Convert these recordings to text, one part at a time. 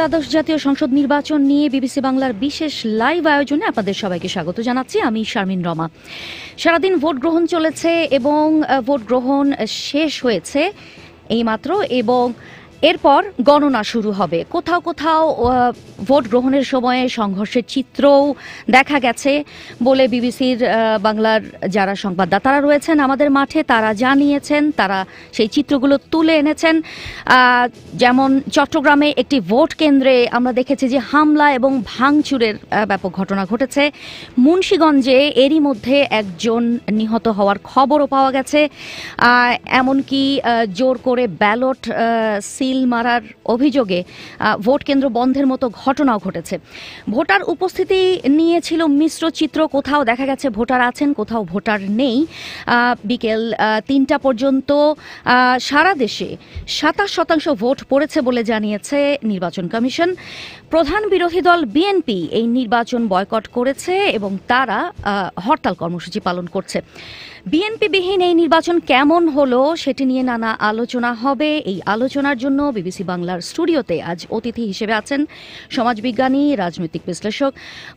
দ্বাদশ জাতীয় সংসদ নির্বাচন নিয়ে বিবিসি বাংলার বিশেষ লাইভ আয়োজনে আপনাদের সবাইকে স্বাগত জানাচ্ছি আমি শারমিন রমা সারাদিন ভোট গ্রহণ চলেছে এবং ভোট গ্রহণ শেষ হয়েছে এইমাত্র এবং এরপর গণনা শুরু হবে কোথাও কোথাও ভোট গ্রহণের সময়ে সংঘর্ষের চিত্রও দেখা গেছে বলে বিবিসির বাংলার যারা সংবাদদাতারা রয়েছেন আমাদের মাঠে তারা জানিয়েছেন তারা সেই চিত্রগুলো তুলে এনেছেন যেমন চট্টগ্রামে একটি ভোট কেন্দ্রে আমরা দেখেছি যে হামলা এবং ভাঙচুরের ব্যাপক ঘটনা ঘটেছে মুন্সীগঞ্জে এরই মধ্যে একজন নিহত হওয়ার খবরও পাওয়া গেছে এমনকি জোর করে ব্যালট সি পিল মারার অভিযোগে ভোট কেন্দ্র বন্ধের মতো ঘটনাও ঘটেছে ভোটার উপস্থিতি নিয়েছিল মিশ্র চিত্র কোথাও দেখা গেছে ভোটার আছেন কোথাও ভোটার নেই বিকেল তিনটা পর্যন্ত সারা দেশে সাতাশ শতাংশ ভোট পড়েছে বলে জানিয়েছে নির্বাচন কমিশন প্রধান বিরোধী দল বিএনপি এই নির্বাচন বয়কট করেছে এবং তারা হরতাল কর্মসূচি পালন করছে বিএনপি বিহীন এই নির্বাচন কেমন হলো সেটি নিয়ে নানা আলোচনা হবে এই আলোচনার জন্য বিবিসি বাংলার স্টুডিওতে আজ অতিথি হিসেবে আছেন সমাজবিজ্ঞানী রাজনৈতিক বিশ্লেষক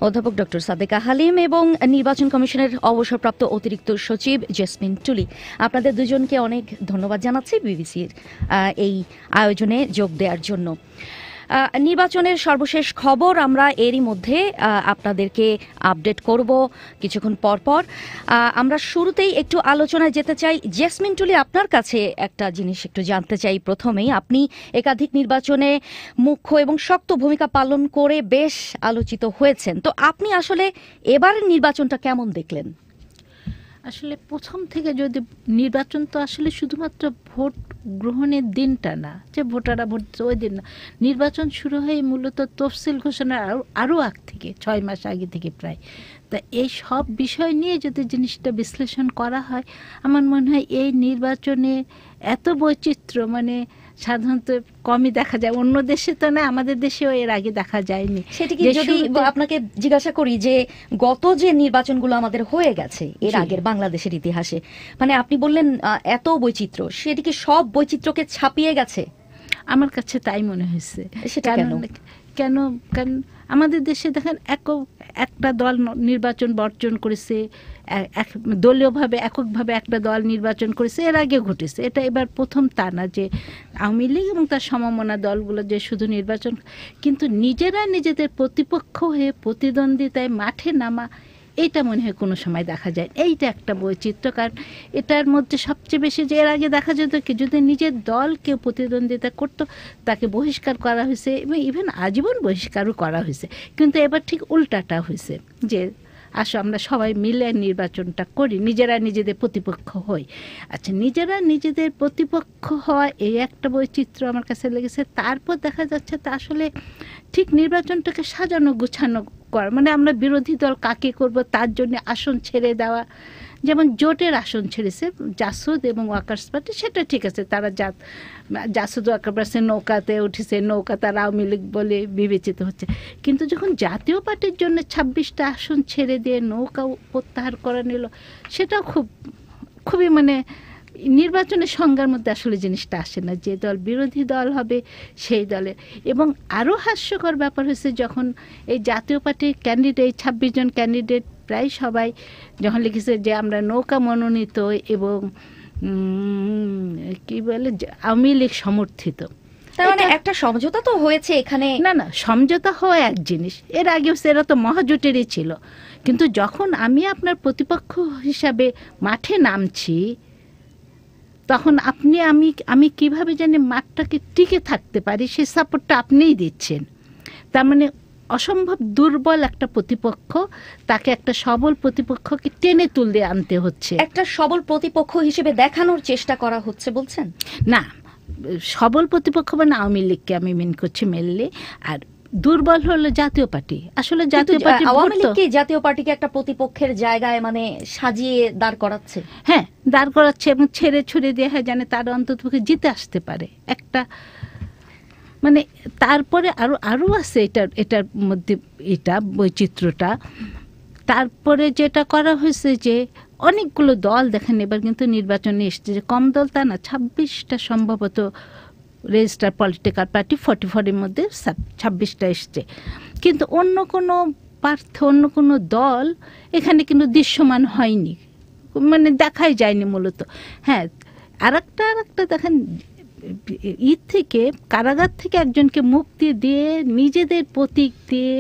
অধ্যাপক ডক্টর সাদেকা হালিম এবং নির্বাচন কমিশনের অবসরপ্রাপ্ত অতিরিক্ত সচিব জেসমিন টুলি আপনাদের দুজনকে অনেক ধন্যবাদ জানাচ্ছি বিবিসির এই আয়োজনে যোগ দেওয়ার জন্য নির্বাচনের সর্বশেষ খবর আমরা এরই মধ্যে আপনাদেরকে আপডেট করব কিছুক্ষণ পরপর আমরা শুরুতেই একটু আলোচনায় যেতে চাই জেসমিন টুলি আপনার কাছে একটা জিনিস একটু জানতে চাই প্রথমেই আপনি একাধিক নির্বাচনে মুখ্য এবং শক্ত ভূমিকা পালন করে বেশ আলোচিত হয়েছেন তো আপনি আসলে এবারের নির্বাচনটা কেমন দেখলেন আসলে প্রথম থেকে যদি নির্বাচন তো আসলে শুধুমাত্র ভোট গ্রহণের দিনটা না যে ভোটাররা ভোট ওই দিন না নির্বাচন শুরু হয় মূলত তফসিল ঘোষণার আরও আরও আগ থেকে ছয় মাস আগে থেকে প্রায় তা এই সব বিষয় নিয়ে যদি জিনিসটা বিশ্লেষণ করা হয় আমার মনে হয় এই নির্বাচনে এত বৈচিত্র্য মানে সাধারণত কমই দেখা যায় অন্য দেশে তো না আমাদের দেশেও এর আগে দেখা যায়নি সেটা কি যদি আপনাকে জিজ্ঞাসা করি যে গত যে নির্বাচনগুলো আমাদের হয়ে গেছে এর আগের বাংলাদেশের ইতিহাসে মানে আপনি বললেন এত বৈচিত্র্য সেটি কি সব বৈচিত্র্যকে ছাপিয়ে গেছে আমার কাছে তাই মনে হয়েছে সেটা কেন কেন কারণ আমাদের দেশে দেখেন এক একটা দল নির্বাচন বর্জন করেছে এক দলীয়ভাবে এককভাবে একটা দল নির্বাচন করেছে এর আগে ঘটেছে এটা এবার প্রথম তা না যে আওয়ামী লীগ এবং তার সমমনা দলগুলো যে শুধু নির্বাচন কিন্তু নিজেরা নিজেদের প্রতিপক্ষ হয়ে প্রতিদ্বন্দ্বিতায় মাঠে নামা এইটা মনে হয় কোনো সময় দেখা যায় এইটা একটা বৈচিত্র্য কারণ এটার মধ্যে সবচেয়ে বেশি যে এর আগে দেখা যেত কি যদি নিজের দল কেউ প্রতিদ্বন্দ্বিতা করতো তাকে বহিষ্কার করা হয়েছে এবং ইভেন আজীবন বহিষ্কারও করা হয়েছে কিন্তু এবার ঠিক উল্টাটা হয়েছে যে আসো আমরা সবাই মিলে নির্বাচনটা করি নিজেরা নিজেদের প্রতিপক্ষ হই আচ্ছা নিজেরা নিজেদের প্রতিপক্ষ হওয়া এই একটা বৈচিত্র্য আমার কাছে লেগেছে তারপর দেখা যাচ্ছে তা আসলে ঠিক নির্বাচনটাকে সাজানো গুছানো করা মানে আমরা বিরোধী দল কাকে করব তার জন্য আসন ছেড়ে দেওয়া যেমন জোটের আসন ছেড়েছে জাসুদ এবং ওয়াকার্স পার্টি সেটা ঠিক আছে তারা জাত জাসুদ ওয়াকার পার্টি নৌকাতে উঠেছে নৌকা তারা আওয়ামী লীগ বলে বিবেচিত হচ্ছে কিন্তু যখন জাতীয় পার্টির জন্য ছাব্বিশটা আসন ছেড়ে দিয়ে নৌকা প্রত্যাহার করা নিল সেটাও খুব খুবই মানে নির্বাচনের সংজ্ঞার মধ্যে আসলে জিনিসটা আসে না যে দল বিরোধী দল হবে সেই দলে এবং আরও হাস্যকর ব্যাপার হয়েছে যখন এই জাতীয় পার্টির ক্যান্ডিডেট ছাব্বিশ জন ক্যান্ডিডেট প্রায় সবাই যখন লিখেছে যে আমরা নৌকা মনোনীত এবং কি বলে আওয়ামী লীগ সমর্থিত তার মানে একটা সমঝোতা তো হয়েছে এখানে না না সমঝোতা হওয়া এক জিনিস এর আগেও সেরা তো মহাজোটেরই ছিল কিন্তু যখন আমি আপনার প্রতিপক্ষ হিসাবে মাঠে নামছি তখন আপনি আমি আমি কিভাবে জানি মাঠটাকে টিকে থাকতে পারি সে সাপোর্টটা আপনিই দিচ্ছেন তার মানে অসম্ভব দুর্বল একটা প্রতিপক্ষ তাকে একটা সবল প্রতিপক্ষকে টেনে তুলতে আনতে হচ্ছে একটা সবল প্রতিপক্ষ হিসেবে দেখানোর চেষ্টা করা হচ্ছে বলছেন না সবল প্রতিপক্ষ মানে আওয়ামী লীগকে আমি মিন করছি মেললে আর দুর্বল হলো জাতীয় পার্টি আসলে জাতীয় পার্টি আওয়ামী লীগকে জাতীয় পার্টিকে একটা প্রতিপক্ষের জায়গায় মানে সাজিয়ে দাঁড় করাচ্ছে হ্যাঁ দাঁড় করাচ্ছে এবং ছেড়ে ছুড়ে দেওয়া হয় হ্যাঁ জানে তার অন্তত জিতে আসতে পারে একটা মানে তারপরে আরও আরও আছে এটার এটার মধ্যে এটা বৈচিত্র্যটা তারপরে যেটা করা হয়েছে যে অনেকগুলো দল দেখেন এবার কিন্তু নির্বাচনে এসছে যে কম দল তা না ছাব্বিশটা সম্ভবত রেজিস্টার পলিটিক্যাল পার্টি ফর্টি ফোরের মধ্যে ছাব্বিশটা এসছে কিন্তু অন্য কোনো পার্থ অন্য কোনো দল এখানে কিন্তু দৃশ্যমান হয়নি মানে দেখাই যায়নি মূলত হ্যাঁ আর একটা আর একটা দেখেন ঈদ থেকে কারাগার থেকে একজনকে মুক্তি দিয়ে নিজেদের প্রতীক দিয়ে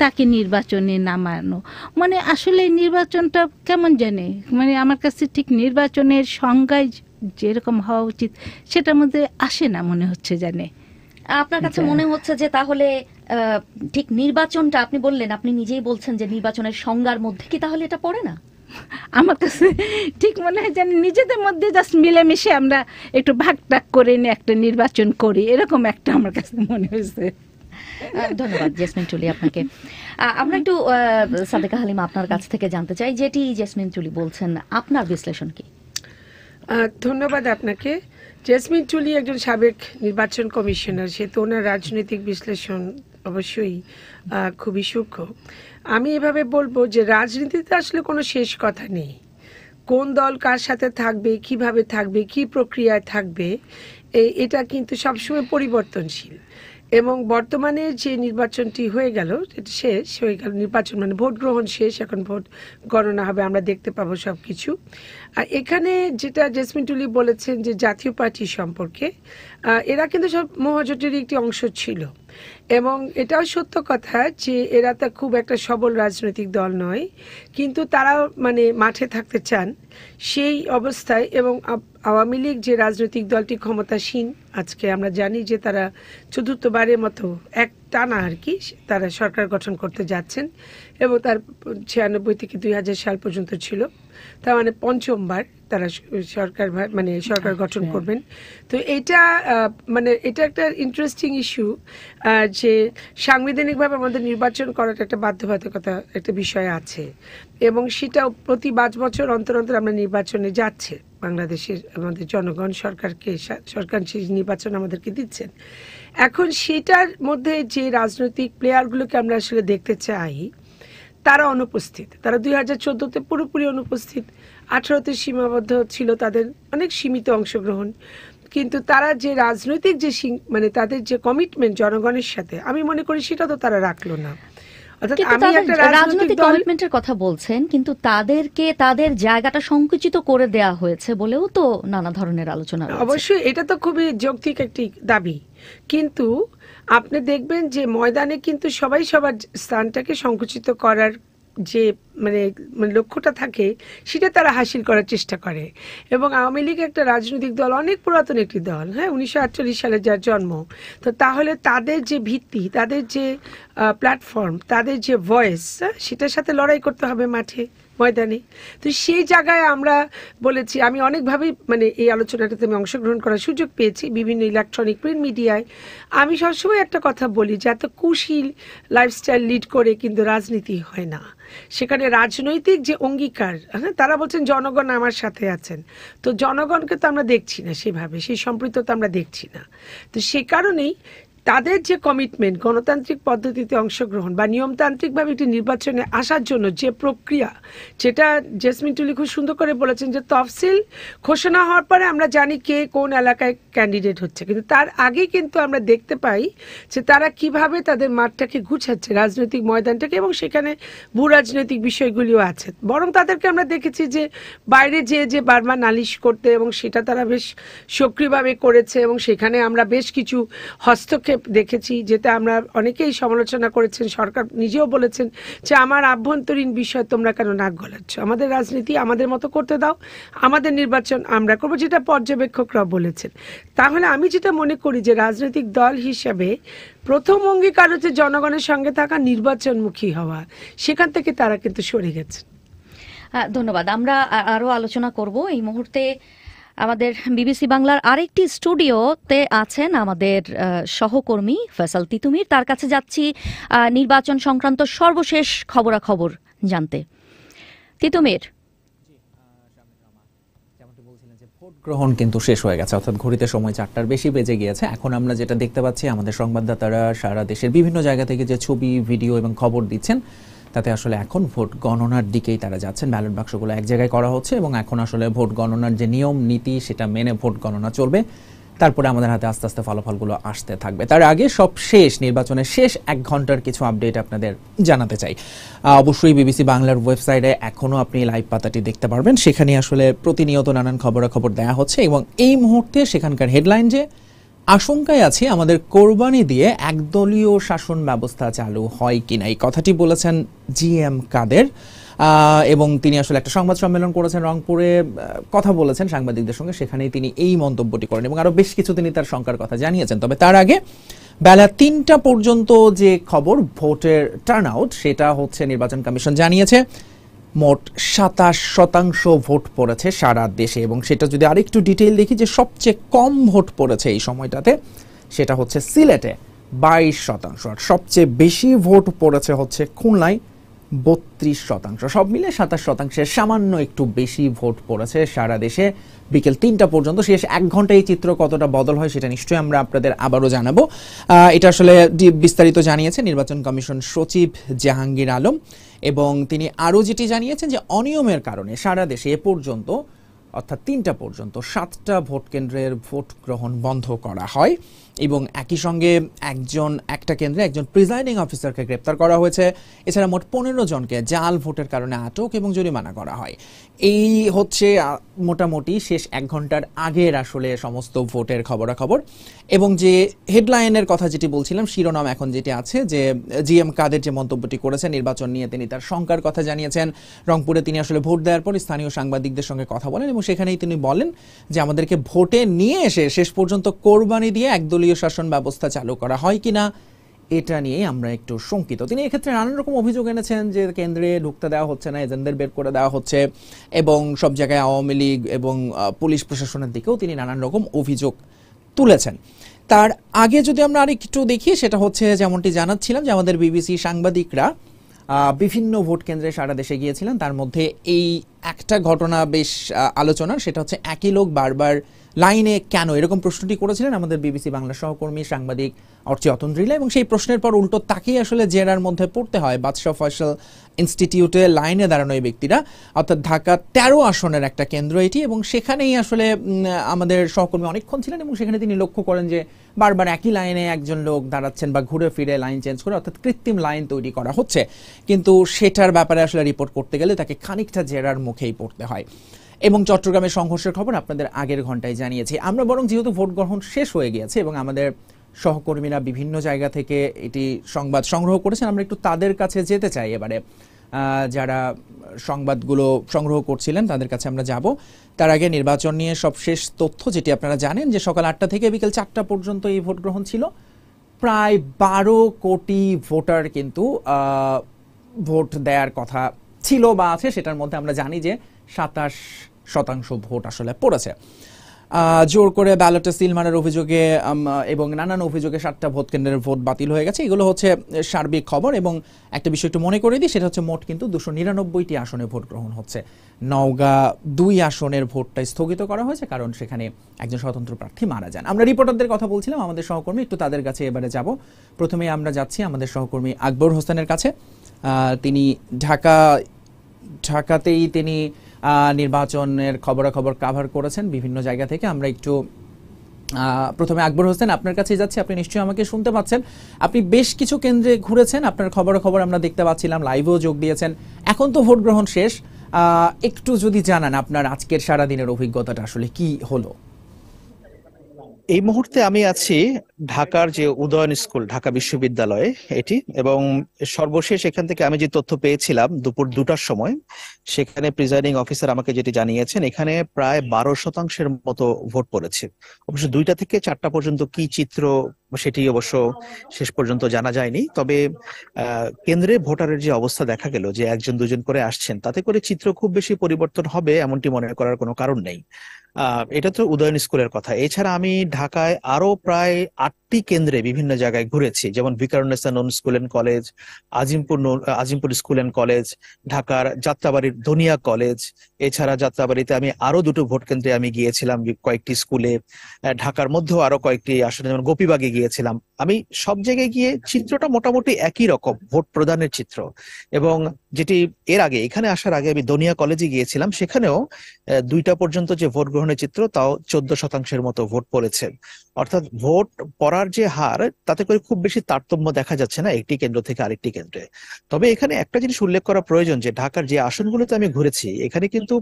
তাকে নির্বাচনে নামানো মানে আসলে নির্বাচনটা কেমন জানে মানে আমার কাছে ঠিক নির্বাচনের সংজ্ঞায় যেরকম হওয়া উচিত সেটার মধ্যে আসে না মনে হচ্ছে জানে আপনার কাছে আচ্ছা। মনে হচ্ছে যে তাহলে ঠিক নির্বাচনটা আপনি বললেন আপনি নিজেই বলছেন যে নির্বাচনের সংজ্ঞার মধ্যে কি তাহলে এটা পড়ে না আমার কাছে ঠিক মনে হয় যেন নিজেদের মধ্যে জাস্ট মিলেমিশে আমরা একটু ভাগ টাক করে নিয়ে একটা নির্বাচন করি এরকম একটা আমার কাছে মনে হয়েছে ধন্যবাদ জেসমিন চুলি আপনাকে আমরা একটু সাদেকা হালিমা আপনার কাছ থেকে জানতে চাই যেটি জেসমিন চুলি বলছেন আপনার বিশ্লেষণ কি ধন্যবাদ আপনাকে জেসমিন চুলি একজন সাবেক নির্বাচন কমিশনার সে তো ওনার রাজনৈতিক বিশ্লেষণ অবশ্যই খুবই সূক্ষ্ম আমি এভাবে বলবো যে রাজনীতিতে আসলে কোনো শেষ কথা নেই কোন দল কার সাথে থাকবে কিভাবে থাকবে কি প্রক্রিয়ায় থাকবে এটা কিন্তু সবসময় পরিবর্তনশীল এবং বর্তমানে যে নির্বাচনটি হয়ে গেল শেষ হয়ে গেল নির্বাচন মানে ভোট গ্রহণ শেষ এখন ভোট গণনা হবে আমরা দেখতে পাবো সব কিছু আর এখানে যেটা জেসমিন টুলি বলেছেন যে জাতীয় পার্টি সম্পর্কে এরা কিন্তু সব মহাজোটের একটি অংশ ছিল এবং এটাও সত্য কথা যে এরা তো খুব একটা সবল রাজনৈতিক দল নয় কিন্তু তারা মানে মাঠে থাকতে চান সেই অবস্থায় এবং আওয়ামী লীগ যে রাজনৈতিক দলটি ক্ষমতাসীন আজকে আমরা জানি যে তারা চতুর্থবারের মতো এক টানা আর কি তারা সরকার গঠন করতে যাচ্ছেন এবং তার ছিয়ানব্বই থেকে দুই সাল পর্যন্ত ছিল তার মানে পঞ্চমবার তারা সরকার মানে সরকার হ্যাঁ, গঠন হ্যাঁ। করবেন তো এটা মানে এটা একটা ইন্টারেস্টিং ইস্যু যে সাংবিধানিকভাবে আমাদের নির্বাচন করাটা একটা বাধ্যবাধকতা একটা বিষয় আছে এবং সেটা প্রতি পাঁচ বছর অন্তর অন্তর আমরা নির্বাচনে যাচ্ছে বাংলাদেশের আমাদের জনগণ সরকারকে সরকার সেই নির্বাচন আমাদেরকে দিচ্ছেন এখন সেটার মধ্যে যে রাজনৈতিক প্লেয়ারগুলোকে আমরা আসলে দেখতে চাই তারা অনুপস্থিত তারা দুই হাজার চোদ্দোতে পুরোপুরি অনুপস্থিত আঠারোতে সীমাবদ্ধ ছিল তাদের অনেক সীমিত অংশগ্রহণ কিন্তু তারা যে রাজনৈতিক যে মানে তাদের যে কমিটমেন্ট জনগণের সাথে আমি মনে করি সেটা তো তারা রাখলো না রাজনৈতিক কমিটমেন্টের কথা বলছেন কিন্তু তাদেরকে তাদের জায়গাটা সংকুচিত করে দেয়া হয়েছে বলেও তো নানা ধরনের আলোচনা অবশ্যই এটা তো খুবই যৌক্তিক একটি দাবি কিন্তু আপনি দেখবেন যে ময়দানে কিন্তু সবাই সবার স্থানটাকে সংকুচিত করার যে মানে, মানে লক্ষ্যটা থাকে সেটা তারা হাসিল করার চেষ্টা করে এবং আওয়ামী লীগ একটা রাজনৈতিক দল অনেক পুরাতন একটি দল হ্যাঁ উনিশশো সালে যার জন্ম তো তাহলে তাদের যে ভিত্তি তাদের যে প্ল্যাটফর্ম তাদের যে ভয়েস হ্যাঁ, সেটার সাথে লড়াই করতে হবে মাঠে ময়দানে তো সেই জায়গায় আমরা বলেছি আমি অনেকভাবেই মানে এই আলোচনাটাতে আমি অংশগ্রহণ করার সুযোগ পেয়েছি বিভিন্ন ইলেকট্রনিক প্রিন্ট মিডিয়ায় আমি সবসময় একটা কথা বলি যে এত কুশীল লাইফস্টাইল লিড করে কিন্তু রাজনীতি হয় না সেখানে রাজনৈতিক যে অঙ্গীকার হ্যাঁ তারা বলছেন জনগণ আমার সাথে আছেন তো জনগণকে তো আমরা দেখছি না সেভাবে সেই সম্পৃক্ততা আমরা দেখছি না তো সে কারণেই তাদের যে কমিটমেন্ট গণতান্ত্রিক পদ্ধতিতে অংশগ্রহণ বা নিয়মতান্ত্রিকভাবে একটি নির্বাচনে আসার জন্য যে প্রক্রিয়া যেটা জেসমিন টুলি খুব সুন্দর করে বলেছেন যে তফসিল ঘোষণা হওয়ার পরে আমরা জানি কে কোন এলাকায় ক্যান্ডিডেট হচ্ছে কিন্তু তার আগে কিন্তু আমরা দেখতে পাই যে তারা কিভাবে তাদের মাঠটাকে গুছাচ্ছে রাজনৈতিক ময়দানটাকে এবং সেখানে ভূ রাজনৈতিক বিষয়গুলিও আছে বরং তাদেরকে আমরা দেখেছি যে বাইরে যেয়ে যে বারবার নালিশ করতে এবং সেটা তারা বেশ সক্রিয়ভাবে করেছে এবং সেখানে আমরা বেশ কিছু হস্তক্ষেপ দেখেছি যেটা আমরা অনেকেই সমালোচনা করেছেন সরকার নিজেও বলেছেন যে আমার আভ্যন্তরীণ বিষয় তোমরা কেন নাক গলাচ্ছ আমাদের রাজনীতি আমাদের মতো করতে দাও আমাদের নির্বাচন আমরা করবো যেটা পর্যবেক্ষকরা বলেছেন তাহলে আমি যেটা মনে করি যে রাজনৈতিক দল হিসাবে প্রথম অঙ্গীকার হচ্ছে জনগণের সঙ্গে থাকা নির্বাচনমুখী হওয়া সেখান থেকে তারা কিন্তু সরে গেছে ধন্যবাদ আমরা আরও আলোচনা করব এই মুহূর্তে আমাদের বিবিসি বাংলার আরেকটি স্টুডিওতে আছেন আমাদের সহকর্মী ফেসাল তিতুমির তার কাছে যাচ্ছি নির্বাচন সংক্রান্ত সর্বশেষ খবরাখবর জানতে তিতুমির গ্রহণ কিন্তু শেষ হয়ে গেছে অর্থাৎ ঘড়িতে সময় চারটার বেশি বেজে গিয়েছে এখন আমরা যেটা দেখতে পাচ্ছি আমাদের সংবাদদাতারা সারা দেশের বিভিন্ন জায়গা থেকে যে ছবি ভিডিও এবং খবর দিচ্ছেন তাতে আসলে এখন ভোট গণনার দিকেই তারা যাচ্ছেন ব্যালট বাক্সগুলো এক জায়গায় করা হচ্ছে এবং এখন আসলে ভোট গণনার যে নিয়ম নীতি সেটা মেনে ভোট গণনা চলবে তারপরে আমাদের হাতে আস্তে আস্তে ফলাফলগুলো আসতে থাকবে তার আগে সব শেষ নির্বাচনের শেষ এক ঘন্টার কিছু আপডেট আপনাদের জানাতে চাই অবশ্যই বিবিসি বাংলার ওয়েবসাইটে এখনও আপনি লাইভ পাতাটি দেখতে পারবেন সেখানে আসলে প্রতিনিয়ত নানান খবরাখবর দেওয়া হচ্ছে এবং এই মুহূর্তে সেখানকার হেডলাইন যে আশঙ্কায় আছে আমাদের কোরবানি দিয়ে একদলীয় শাসন ব্যবস্থা চালু হয় কিনা এই কথাটি বলেছেন জি এম কাদের এবং তিনি আসলে একটা সংবাদ সম্মেলন করেছেন রংপুরে কথা বলেছেন সাংবাদিকদের সঙ্গে সেখানেই তিনি এই মন্তব্যটি করেন এবং আরও বেশ কিছু তিনি তার শঙ্কার কথা জানিয়েছেন তবে তার আগে বেলা তিনটা পর্যন্ত যে খবর ভোটের টার্ন আউট সেটা হচ্ছে নির্বাচন কমিশন জানিয়েছে মোট সাতাশ শতাংশ ভোট পড়েছে সারা দেশে এবং সেটা যদি আরেকটু ডিটেইল দেখি যে সবচেয়ে কম ভোট পড়েছে এই সময়টাতে সেটা হচ্ছে সিলেটে বাইশ শতাংশ আর সবচেয়ে বেশি ভোট পড়েছে হচ্ছে খুলনায় বত্রিশ শতাংশ সব মিলে সাতাশ শতাংশের সামান্য একটু বেশি ভোট পড়েছে সারা দেশে বিকেল তিনটা পর্যন্ত শেষ এক ঘন্টায় এই চিত্র কতটা বদল হয় সেটা নিশ্চয়ই আমরা আপনাদের আবারও জানাবো এটা আসলে বিস্তারিত জানিয়েছে নির্বাচন কমিশন সচিব জাহাঙ্গীর আলম এবং তিনি আরও যেটি জানিয়েছেন যে অনিয়মের কারণে সারা দেশে এ পর্যন্ত অর্থাৎ তিনটা পর্যন্ত সাতটা ভোট কেন্দ্রের ভোট গ্রহণ বন্ধ করা হয় এবং একই সঙ্গে একজন একটা কেন্দ্রে একজন প্রিজাইডিং অফিসারকে গ্রেপ্তার করা হয়েছে এছাড়া মোট পনেরো জনকে জাল ভোটের কারণে আটক এবং জরিমানা করা হয় এই হচ্ছে মোটামুটি শেষ এক ঘন্টার আগের আসলে সমস্ত ভোটের খবরাখবর এবং যে হেডলাইনের কথা যেটি বলছিলাম শিরোনাম এখন যেটি আছে যে জি এম কাদের যে মন্তব্যটি করেছেন নির্বাচন নিয়ে তিনি তার শঙ্কার কথা জানিয়েছেন রংপুরে তিনি আসলে ভোট দেওয়ার পর স্থানীয় সাংবাদিকদের সঙ্গে কথা বলেন এবং সেখানেই তিনি বলেন যে আমাদেরকে ভোটে নিয়ে এসে শেষ পর্যন্ত কোরবানি দিয়ে একদলীয় শাসন ব্যবস্থা চালু করা হয় কি না এটা নিয়ে আমরা একটু শঙ্কিত তিনি এক্ষেত্রে নানান রকম অভিযোগ এনেছেন যে কেন্দ্রে ঢুকতে দেওয়া হচ্ছে না এজেন্টদের বের করে দেওয়া হচ্ছে এবং সব জায়গায় আওয়ামী লীগ এবং পুলিশ প্রশাসনের দিকেও তিনি নানান রকম অভিযোগ তুলেছেন তার আগে যদি আমরা আরেকটু দেখি সেটা হচ্ছে যেমনটি জানাচ্ছিলাম যে আমাদের বিবিসি সাংবাদিকরা বিভিন্ন ভোট কেন্দ্রে সারা দেশে গিয়েছিলেন তার মধ্যে এই একটা ঘটনা বেশ আলোচনা সেটা হচ্ছে একই লোক বারবার লাইনে কেন এরকম প্রশ্নটি করেছিলেন আমাদের বিবিসি বাংলা সহকর্মী সাংবাদিক অর্চি অতন্দ্রিলা এবং সেই প্রশ্নের পর উল্টো তাকেই আসলে জেরার মধ্যে পড়তে হয় বাদশাহ ফয়সাল ইনস্টিটিউটে লাইনে দাঁড়ানো এই ব্যক্তিরা অর্থাৎ ঢাকা তেরো আসনের একটা কেন্দ্র এটি এবং সেখানেই আসলে আমাদের সহকর্মী অনেকক্ষণ ছিলেন এবং সেখানে তিনি লক্ষ্য করেন যে বারবার একই লাইনে একজন লোক দাঁড়াচ্ছেন বা ঘুরে ফিরে লাইন চেঞ্জ করে অর্থাৎ কৃত্রিম লাইন তৈরি করা হচ্ছে কিন্তু সেটার ব্যাপারে আসলে রিপোর্ট করতে গেলে তাকে খানিকটা জেরার মুখেই পড়তে হয় এবং চট্টগ্রামের সংঘর্ষের খবর আপনাদের আগের ঘন্টায় জানিয়েছি আমরা বরং যেহেতু ভোট গ্রহণ শেষ হয়ে গিয়েছে এবং আমাদের সহকর্মীরা বিভিন্ন জায়গা থেকে এটি সংবাদ সংগ্রহ করেছেন আমরা একটু তাদের কাছে যেতে চাই এবারে যারা সংবাদগুলো সংগ্রহ করছিলেন তাদের কাছে আমরা যাব তার আগে নির্বাচন নিয়ে সব শেষ তথ্য যেটি আপনারা জানেন যে সকাল আটটা থেকে বিকেল চারটা পর্যন্ত এই ভোট গ্রহণ ছিল প্রায় বারো কোটি ভোটার কিন্তু ভোট দেওয়ার কথা ছিল বা আছে সেটার মধ্যে আমরা জানি যে সাতাশ শতাংশ ভোট আসলে পড়েছে জোর করে ব্যালটে সিল মারার অভিযোগে এবং নানান অভিযোগে সাতটা ভোট কেন্দ্রের ভোট বাতিল হয়ে গেছে এগুলো হচ্ছে সার্বিক খবর এবং একটা বিষয় একটু মনে করে দিই সেটা হচ্ছে মোট কিন্তু দুশো নিরানব্বইটি আসনে ভোট গ্রহণ হচ্ছে নওগাঁ দুই আসনের ভোটটা স্থগিত করা হয়েছে কারণ সেখানে একজন স্বতন্ত্র প্রার্থী মারা যান আমরা রিপোর্টারদের কথা বলছিলাম আমাদের সহকর্মী একটু তাদের কাছে এবারে যাব প্রথমে আমরা যাচ্ছি আমাদের সহকর্মী আকবর হোসেনের কাছে তিনি ঢাকা ঢাকাতেই তিনি নির্বাচনের খবরাখবর কাভার করেছেন বিভিন্ন জায়গা থেকে আমরা একটু প্রথমে আকবর হোসেন আপনার কাছে যাচ্ছি আপনি নিশ্চয়ই আমাকে শুনতে পাচ্ছেন আপনি বেশ কিছু কেন্দ্রে ঘুরেছেন আপনার খবর খবর আমরা দেখতে পাচ্ছিলাম লাইভেও যোগ দিয়েছেন এখন তো ভোট গ্রহণ শেষ একটু যদি জানান আপনার আজকের সারা দিনের অভিজ্ঞতাটা আসলে কি হলো এই মুহূর্তে আমি আছি ঢাকার যে উদয়ন স্কুল ঢাকা বিশ্ববিদ্যালয়ে এটি এবং সর্বশেষ এখান থেকে আমি যে তথ্য পেয়েছিলাম দুপুর দুটার সময় সেখানে প্রিজাইডিং অফিসার আমাকে যেটি জানিয়েছেন এখানে প্রায় বারো শতাংশের মতো ভোট পড়েছে অবশ্য দুইটা থেকে চারটা পর্যন্ত কি চিত্র সেটি অবশ্য শেষ পর্যন্ত জানা যায়নি তবে কেন্দ্রে ভোটারের যে অবস্থা দেখা গেল যে একজন দুজন করে আসছেন তাতে করে চিত্র খুব বেশি পরিবর্তন হবে এমনটি মনে করার কোনো কারণ নেই এটা তো উদয়ন স্কুলের কথা এছাড়া আমি ঢাকায় আরো প্রায় আট আটটি কেন্দ্রে বিভিন্ন জায়গায় ঘুরেছি যেমন Viqarunnisa Noon school and college Azimpur Azimpur school and college ঢাকার যাত্রাবাড়ির ধনিয়া কলেজ এছাড়া যাত্রাবাড়িতে আমি আরো দুটো ভোট কেন্দ্রে আমি গিয়েছিলাম কয়েকটি স্কুলে ঢাকার মধ্যেও আরো কয়েকটি আসলে যেমন গোপীবাগে গিয়েছিলাম আমি সব জায়গায় গিয়ে চিত্রটা মোটামুটি একই রকম ভোট প্রদানের চিত্র এবং যেটি এর আগে এখানে আসার আগে আমি দনিয়া কলেজে গিয়েছিলাম সেখানেও দুইটা পর্যন্ত যে ভোট গ্রহণের চিত্র তাও চোদ্দ শতাংশের মতো ভোট পড়েছে অর্থাৎ ভোট পড়ার যে হার তাতে করে খুব বেশি তারতম্য দেখা যাচ্ছে না একটি কেন্দ্র থেকে আরেকটি কেন্দ্রে তবে এখানে একটা জিনিস উল্লেখ করা প্রয়োজন যে ঢাকার যে আসনগুলোতে আমি ঘুরেছি এখানে কিন্তু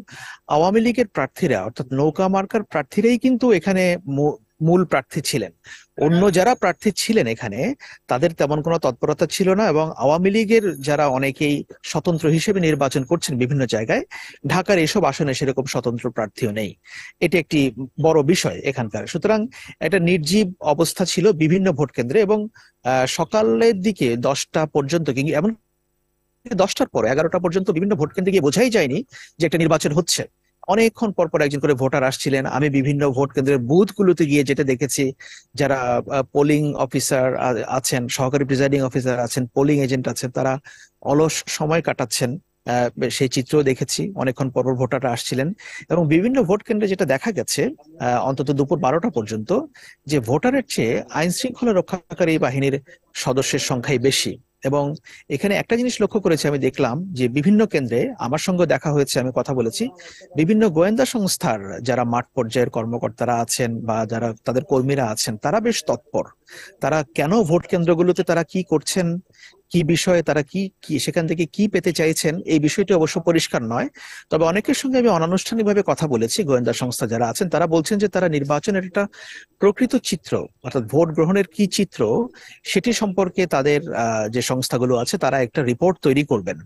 আওয়ামী লীগের প্রার্থীরা অর্থাৎ নৌকা মার্কার প্রার্থীরাই কিন্তু এখানে মূল প্রার্থী ছিলেন অন্য যারা প্রার্থী ছিলেন এখানে তাদের তেমন কোনো তৎপরতা ছিল না এবং আওয়ামী লীগের যারা অনেকেই স্বতন্ত্র হিসেবে নির্বাচন করছেন বিভিন্ন জায়গায় ঢাকার এসব আসনে সেরকম স্বতন্ত্র প্রার্থীও নেই এটি একটি বড় বিষয় এখানকার সুতরাং একটা নির্জীব অবস্থা ছিল বিভিন্ন ভোট কেন্দ্রে এবং সকালের দিকে দশটা পর্যন্ত কি এমন দশটার পর এগারোটা পর্যন্ত বিভিন্ন ভোট কেন্দ্রে গিয়ে বোঝাই যায়নি যে একটা নির্বাচন হচ্ছে অনেকক্ষণ পরপর একজন করে ভোটার আসছিলেন আমি বিভিন্ন ভোট কেন্দ্রের বুথ গুলোতে গিয়ে যেটা দেখেছি যারা পোলিং অফিসার আছেন সহকারী প্রিজাইডিং অফিসার আছেন পোলিং এজেন্ট আছেন তারা অলস সময় কাটাচ্ছেন সেই চিত্র দেখেছি অনেকক্ষণ পর ভোটাররা আসছিলেন এবং বিভিন্ন ভোট কেন্দ্রে যেটা দেখা গেছে অন্তত দুপুর বারোটা পর্যন্ত যে ভোটারের চেয়ে আইন শৃঙ্খলা রক্ষাকারী বাহিনীর সদস্যের সংখ্যাই বেশি এবং এখানে একটা জিনিস লক্ষ্য করেছি আমি দেখলাম যে বিভিন্ন কেন্দ্রে আমার সঙ্গে দেখা হয়েছে আমি কথা বলেছি বিভিন্ন গোয়েন্দা সংস্থার যারা মাঠ পর্যায়ের কর্মকর্তারা আছেন বা যারা তাদের কর্মীরা আছেন তারা বেশ তৎপর তারা কেন ভোট কেন্দ্রগুলোতে তারা কি করছেন কি বিষয়ে তারা কি কি সেখান থেকে কি পেতে চাইছেন এই বিষয়টি অবশ্য পরিষ্কার নয় তবে অনেকের সঙ্গে আমি অনানুষ্ঠানিক ভাবে কথা বলেছি গোয়েন্দা সংস্থা যারা আছেন তারা বলছেন যে তারা নির্বাচনের একটা প্রকৃত চিত্র অর্থাৎ ভোট গ্রহণের কি চিত্র সেটি সম্পর্কে তাদের যে সংস্থাগুলো আছে তারা একটা রিপোর্ট তৈরি করবেন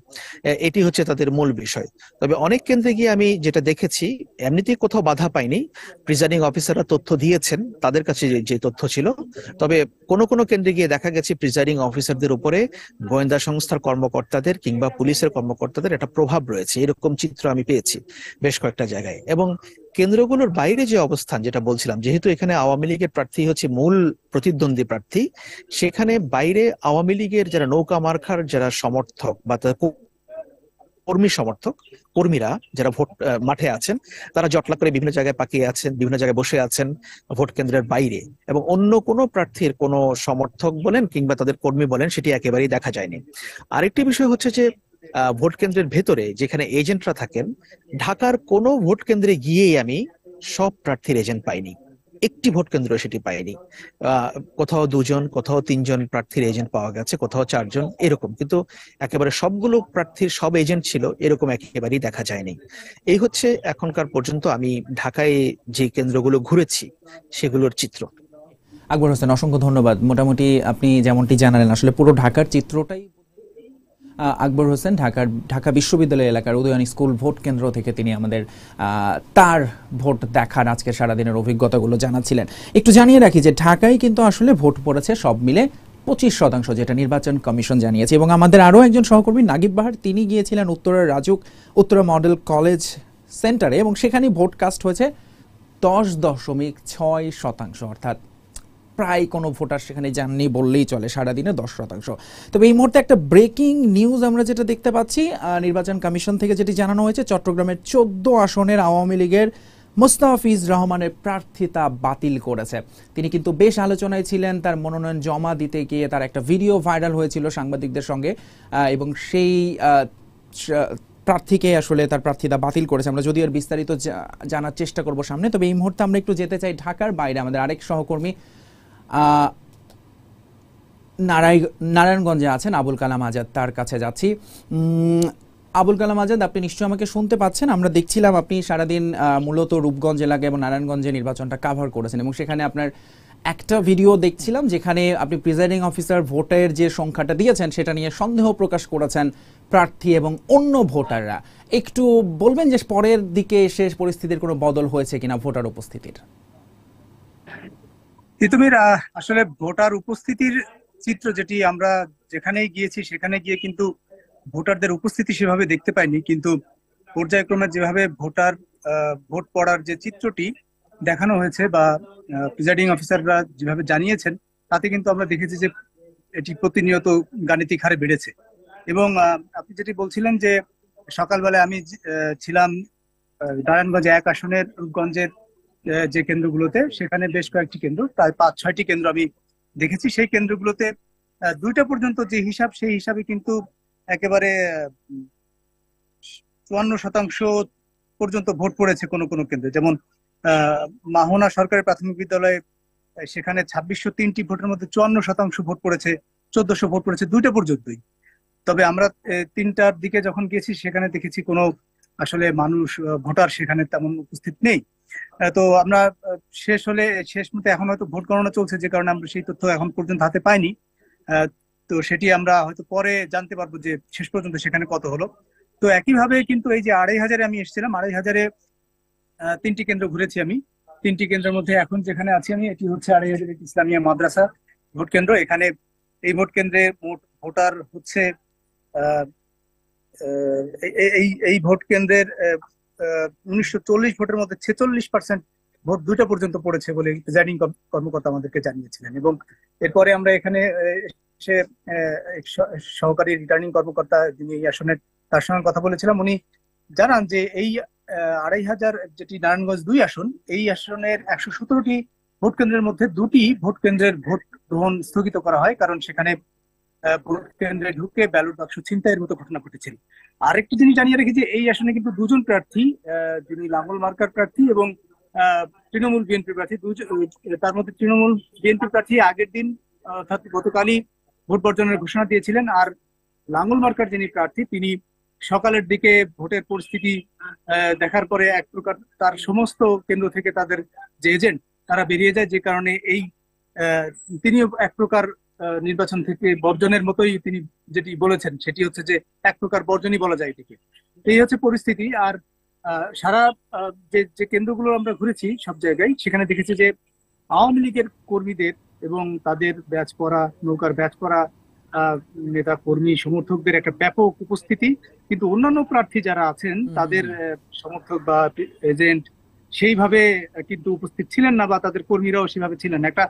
এটি হচ্ছে তাদের মূল বিষয় তবে অনেক কেন্দ্রে গিয়ে আমি যেটা দেখেছি এমনিতেই কোথাও বাধা পাইনি প্রিজাইডিং অফিসাররা তথ্য দিয়েছেন তাদের কাছে যে তথ্য ছিল তবে কোনো কোনো কেন্দ্রে গিয়ে দেখা গেছে প্রিজাইডিং অফিসারদের উপরে গোয়েন্দা সংস্থার কর্মকর্তাদের কিংবা পুলিশের কর্মকর্তাদের একটা প্রভাব রয়েছে এরকম চিত্র আমি পেয়েছি বেশ কয়েকটা জায়গায় এবং কেন্দ্রগুলোর বাইরে যে অবস্থান যেটা বলছিলাম যেহেতু এখানে আওয়ামী লীগের প্রার্থী হচ্ছে মূল প্রতিদ্বন্দ্বী প্রার্থী সেখানে বাইরে আওয়ামী লীগের যারা নৌকা মার্খার যারা সমর্থক বা কর্মী সমর্থক কর্মীরা যারা ভোট মাঠে আছেন তারা জটলা করে বিভিন্ন জায়গায় পাকিয়ে আছেন বিভিন্ন জায়গায় বসে আছেন ভোট কেন্দ্রের বাইরে এবং অন্য কোনো প্রার্থীর কোনো সমর্থক বলেন কিংবা তাদের কর্মী বলেন সেটি একেবারেই দেখা যায়নি আরেকটি বিষয় হচ্ছে যে ভোট কেন্দ্রের ভেতরে যেখানে এজেন্টরা থাকেন ঢাকার কোনো ভোট কেন্দ্রে গিয়েই আমি সব প্রার্থীর এজেন্ট পাইনি একটি ভোট কেন্দ্র সেটি পায়নি কোথাও দুজন কোথাও তিনজন প্রার্থীর এজেন্ট পাওয়া গেছে কোথাও চারজন এরকম কিন্তু একেবারে সবগুলো প্রার্থীর সব এজেন্ট ছিল এরকম একেবারেই দেখা যায়নি এই হচ্ছে এখনকার পর্যন্ত আমি ঢাকায় যে কেন্দ্রগুলো ঘুরেছি সেগুলোর চিত্র আকবর হোসেন অসংখ্য ধন্যবাদ মোটামুটি আপনি যেমনটি জানালেন আসলে পুরো ঢাকার চিত্রটাই আকবর হোসেন ঢাকার ঢাকা বিশ্ববিদ্যালয় এলাকার উদয়ন স্কুল ভোট কেন্দ্র থেকে তিনি আমাদের তার ভোট দেখার আজকের সারাদিনের অভিজ্ঞতাগুলো জানাচ্ছিলেন একটু জানিয়ে রাখি যে ঢাকায় কিন্তু আসলে ভোট পড়েছে সব মিলে পঁচিশ শতাংশ যেটা নির্বাচন কমিশন জানিয়েছে এবং আমাদের আরও একজন সহকর্মী নাগিব বাহার তিনি গিয়েছিলেন উত্তরের রাজুক উত্তরা মডেল কলেজ সেন্টারে এবং সেখানে ভোট কাস্ট হয়েছে দশ দশমিক ছয় শতাংশ অর্থাৎ প্রায় কোনো ভোটার সেখানে যাননি বললেই চলে দিনে দশ শতাংশ তবে এই মুহূর্তে একটা ব্রেকিং নিউজ আমরা যেটা দেখতে পাচ্ছি নির্বাচন কমিশন থেকে যেটি জানানো হয়েছে চট্টগ্রামের চোদ্দ আসনের আওয়ামী লীগের মুস্তাফিজ রহমানের প্রার্থিতা বাতিল করেছে তিনি কিন্তু বেশ আলোচনায় ছিলেন তার মনোনয়ন জমা দিতে গিয়ে তার একটা ভিডিও ভাইরাল হয়েছিল সাংবাদিকদের সঙ্গে এবং সেই প্রার্থীকে আসলে তার প্রার্থিতা বাতিল করেছে আমরা যদিও আর বিস্তারিত জানার চেষ্টা করব সামনে তবে এই মুহূর্তে আমরা একটু যেতে চাই ঢাকার বাইরে আমাদের আরেক সহকর্মী নারায় নারায়ণগঞ্জে আছেন আবুল কালাম আজাদ তার কাছে যাচ্ছি আবুল কালাম আজাদ আপনি নিশ্চয়ই আমাকে শুনতে পাচ্ছেন আমরা দেখছিলাম আপনি সারাদিন মূলত রূপগঞ্জ এলাকা এবং নারায়ণগঞ্জে নির্বাচনটা কাভার করেছেন এবং সেখানে আপনার একটা ভিডিও দেখছিলাম যেখানে আপনি প্রিজাইডিং অফিসার ভোটের যে সংখ্যাটা দিয়েছেন সেটা নিয়ে সন্দেহ প্রকাশ করেছেন প্রার্থী এবং অন্য ভোটাররা একটু বলবেন যে পরের দিকে শেষ পরিস্থিতির কোনো বদল হয়েছে কিনা ভোটার উপস্থিতির তিতুমির আসলে ভোটার উপস্থিতির চিত্র যেটি আমরা যেখানেই গিয়েছি সেখানে গিয়ে কিন্তু ভোটারদের উপস্থিতি সেভাবে দেখতে পাইনি কিন্তু পর্যায়ক্রমে যেভাবে ভোটার ভোট পড়ার যে চিত্রটি দেখানো হয়েছে বা প্রিজাইডিং অফিসাররা যেভাবে জানিয়েছেন তাতে কিন্তু আমরা দেখেছি যে এটি প্রতিনিয়ত গাণিতিক হারে বেড়েছে এবং আপনি যেটি বলছিলেন যে সকালবেলায় আমি ছিলাম নারায়ণগঞ্জ এক আসনের রূপগঞ্জের যে কেন্দ্রগুলোতে সেখানে বেশ কয়েকটি কেন্দ্র প্রায় পাঁচ ছয়টি কেন্দ্র আমি দেখেছি সেই কেন্দ্রগুলোতে দুইটা পর্যন্ত যে হিসাব সেই হিসাবে কিন্তু একেবারে চুয়ান্ন শতাংশ পর্যন্ত ভোট পড়েছে কোনো কোনো কেন্দ্রে যেমন মাহনা সরকারি প্রাথমিক বিদ্যালয়ে সেখানে ছাব্বিশশো তিনটি ভোটের মধ্যে চুয়ান্ন শতাংশ ভোট পড়েছে চোদ্দশো ভোট পড়েছে দুইটা পর্যন্তই তবে আমরা তিনটার দিকে যখন গেছি সেখানে দেখেছি কোনো আসলে মানুষ ভোটার সেখানে তেমন উপস্থিত নেই তো আমরা শেষ হলে শেষ মতো এখন হয়তো ভোট গণনা চলছে যে কারণে আমরা সেই তথ্য এখন পর্যন্ত হাতে পাইনি তো সেটি আমরা হয়তো পরে জানতে পারবো যে শেষ পর্যন্ত সেখানে কত হলো তো একইভাবে কিন্তু এই যে আড়াই হাজারে আমি এসেছিলাম আড়াই হাজারে তিনটি কেন্দ্র ঘুরেছি আমি তিনটি কেন্দ্রের মধ্যে এখন যেখানে আছি আমি এটি হচ্ছে আড়াই হাজার ইসলামিয়া মাদ্রাসা ভোট কেন্দ্র এখানে এই ভোট কেন্দ্রে মোট ভোটার হচ্ছে এই এই ভোট কেন্দ্রের উনিশশো চল্লিশ ভোটের মধ্যে ছেচল্লিশ পার্সেন্ট ভোট দুইটা পর্যন্ত পড়েছে বলে প্রিজাইডিং কর্মকর্তা আমাদেরকে জানিয়েছিলেন এবং এরপরে আমরা এখানে সে সহকারী রিটার্নিং কর্মকর্তা যিনি এই আসনের তার সঙ্গে কথা বলেছিলাম উনি জানান যে এই আড়াই হাজার যেটি নারায়ণগঞ্জ দুই আসন এই আসনের একশো সতেরোটি ভোট কেন্দ্রের মধ্যে দুটি ভোট কেন্দ্রের ভোট গ্রহণ স্থগিত করা হয় কারণ সেখানে ভোট কেন্দ্রে ঢুকে ব্যালট বাক্স ছিনতাইয়ের মতো ঘটনা ঘটেছিল আরেকটি জিনিস জানিয়ে রেখেছি যে এই আসনে কিন্তু দুজন প্রার্থী যিনি লাঙ্গল মার্কার প্রার্থী এবং তৃণমূল বিএনপি প্রার্থী তার মধ্যে তৃণমূল বিএনপি প্রার্থী আগের দিন অর্থাৎ গতকালই ভোট বর্জনের ঘোষণা দিয়েছিলেন আর লাঙ্গল মার্কার যিনি প্রার্থী তিনি সকালের দিকে ভোটের পরিস্থিতি দেখার পরে এক প্রকার তার সমস্ত কেন্দ্র থেকে তাদের যে এজেন্ট তারা বেরিয়ে যায় যে কারণে এই তিনিও এক প্রকার নির্বাচন থেকে বর্জনের মতোই তিনি যেটি বলেছেন সেটি হচ্ছে যে এক প্রকার বর্জনই বলা যায় এটিকে এই হচ্ছে পরিস্থিতি আর সারা যে যে কেন্দ্রগুলো আমরা ঘুরেছি সব জায়গায় সেখানে দেখেছি যে আওয়ামী লীগের কর্মীদের এবং তাদের ব্যাচ করা নৌকার ব্যাচ করা নেতা কর্মী সমর্থকদের একটা ব্যাপক উপস্থিতি কিন্তু অন্যান্য প্রার্থী যারা আছেন তাদের সমর্থক বা এজেন্ট সেইভাবে কিন্তু উপস্থিত ছিলেন না বা তাদের কর্মীরাও সেভাবে ছিলেন একটা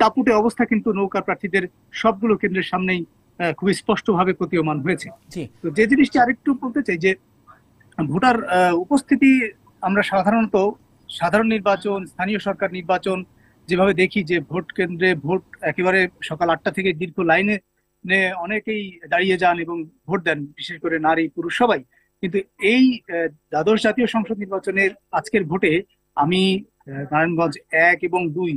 দাপুটে অবস্থা কিন্তু নৌকা প্রার্থীদের সবগুলো কেন্দ্রের সামনেই খুবই স্পষ্টভাবে প্রতীয়মান হয়েছে তো যে জিনিসটি আরেকটু বলতে চাই যে ভোটার উপস্থিতি আমরা সাধারণত সাধারণ নির্বাচন স্থানীয় সরকার নির্বাচন যেভাবে দেখি যে ভোট কেন্দ্রে ভোট একেবারে সকাল আটটা থেকে দীর্ঘ লাইনে অনেকেই দাঁড়িয়ে যান এবং ভোট দেন বিশেষ করে নারী পুরুষ সবাই কিন্তু এই দ্বাদশ জাতীয় সংসদ নির্বাচনের আজকের ভোটে আমি নারায়ণগঞ্জ এক এবং দুই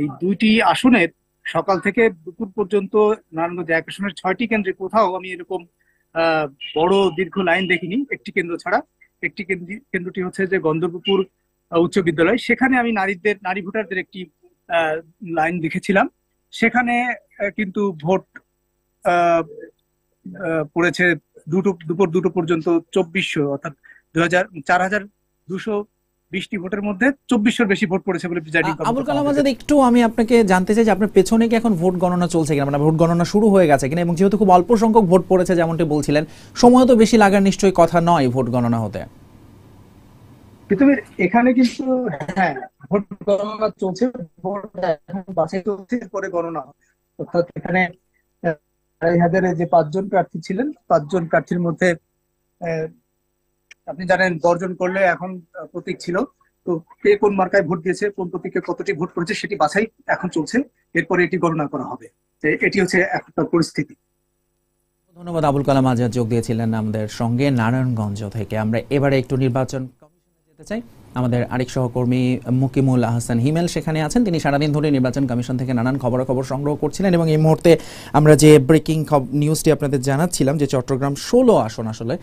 এই দুইটি আসনের সকাল থেকে দুপুর পর্যন্ত নারায়ণগঞ্জ এক আসনের ছয়টি কেন্দ্রে কোথাও আমি এরকম বড় দীর্ঘ লাইন দেখিনি একটি কেন্দ্র ছাড়া একটি কেন্দ্রটি হচ্ছে যে গন্ধর্বপুর উচ্চ বিদ্যালয় সেখানে আমি নারীদের নারী ভোটারদের একটি লাইন দেখেছিলাম সেখানে কিন্তু ভোট পড়েছে দুটো দুপুর দুটো পর্যন্ত চব্বিশশো অর্থাৎ দু হাজার চার হাজার দুশো বিশটি ভোটের মধ্যে চব্বিশের বেশি ভোট পড়েছে বলে আবুল কালাম আজাদ একটু আমি আপনাকে জানতে চাই যে আপনার পেছনে কি এখন ভোট গণনা চলছে কিনা মানে ভোট গণনা শুরু হয়ে গেছে কিনা এবং যেহেতু খুব অল্প সংখ্যক ভোট পড়েছে যেমনটি বলছিলেন সময় তো বেশি লাগার নিশ্চয়ই কথা নয় ভোট গণনা হতে পৃথিবীর এখানে কিন্তু হ্যাঁ ভোট গণনা চলছে ভোট পরে গণনা অর্থাৎ এখানে যে পাঁচজন প্রার্থী ছিলেন পাঁচজন প্রার্থীর মধ্যে আপনি জানেন বর্জন করলে এখন প্রতীক ছিল তো কে কোন মার্কায় ভোট দিয়েছে কোন প্রতীকে কতটি ভোট করেছে সেটি বাছাই এখন চলছে এরপরে এটি গণনা করা হবে এটি হচ্ছে এখনকার পরিস্থিতি ধন্যবাদ আবুল কালাম আজাদ যোগ দিয়েছিলেন আমাদের সঙ্গে নারায়ণগঞ্জ থেকে আমরা এবারে একটু নির্বাচন কমিশনে যেতে চাই আমাদের আরেক সহকর্মী মুকিমুল আহসান হিমেল সেখানে আছেন তিনি সারাদিন ধরে নির্বাচন কমিশন থেকে নানান খবরাখবর সংগ্রহ করছিলেন এবং এই মুহূর্তে আমরা যে ব্রেকিং নিউজটি আপনাদের জানাচ্ছিলাম যে চট্টগ্রাম ষোলো আসন আসলে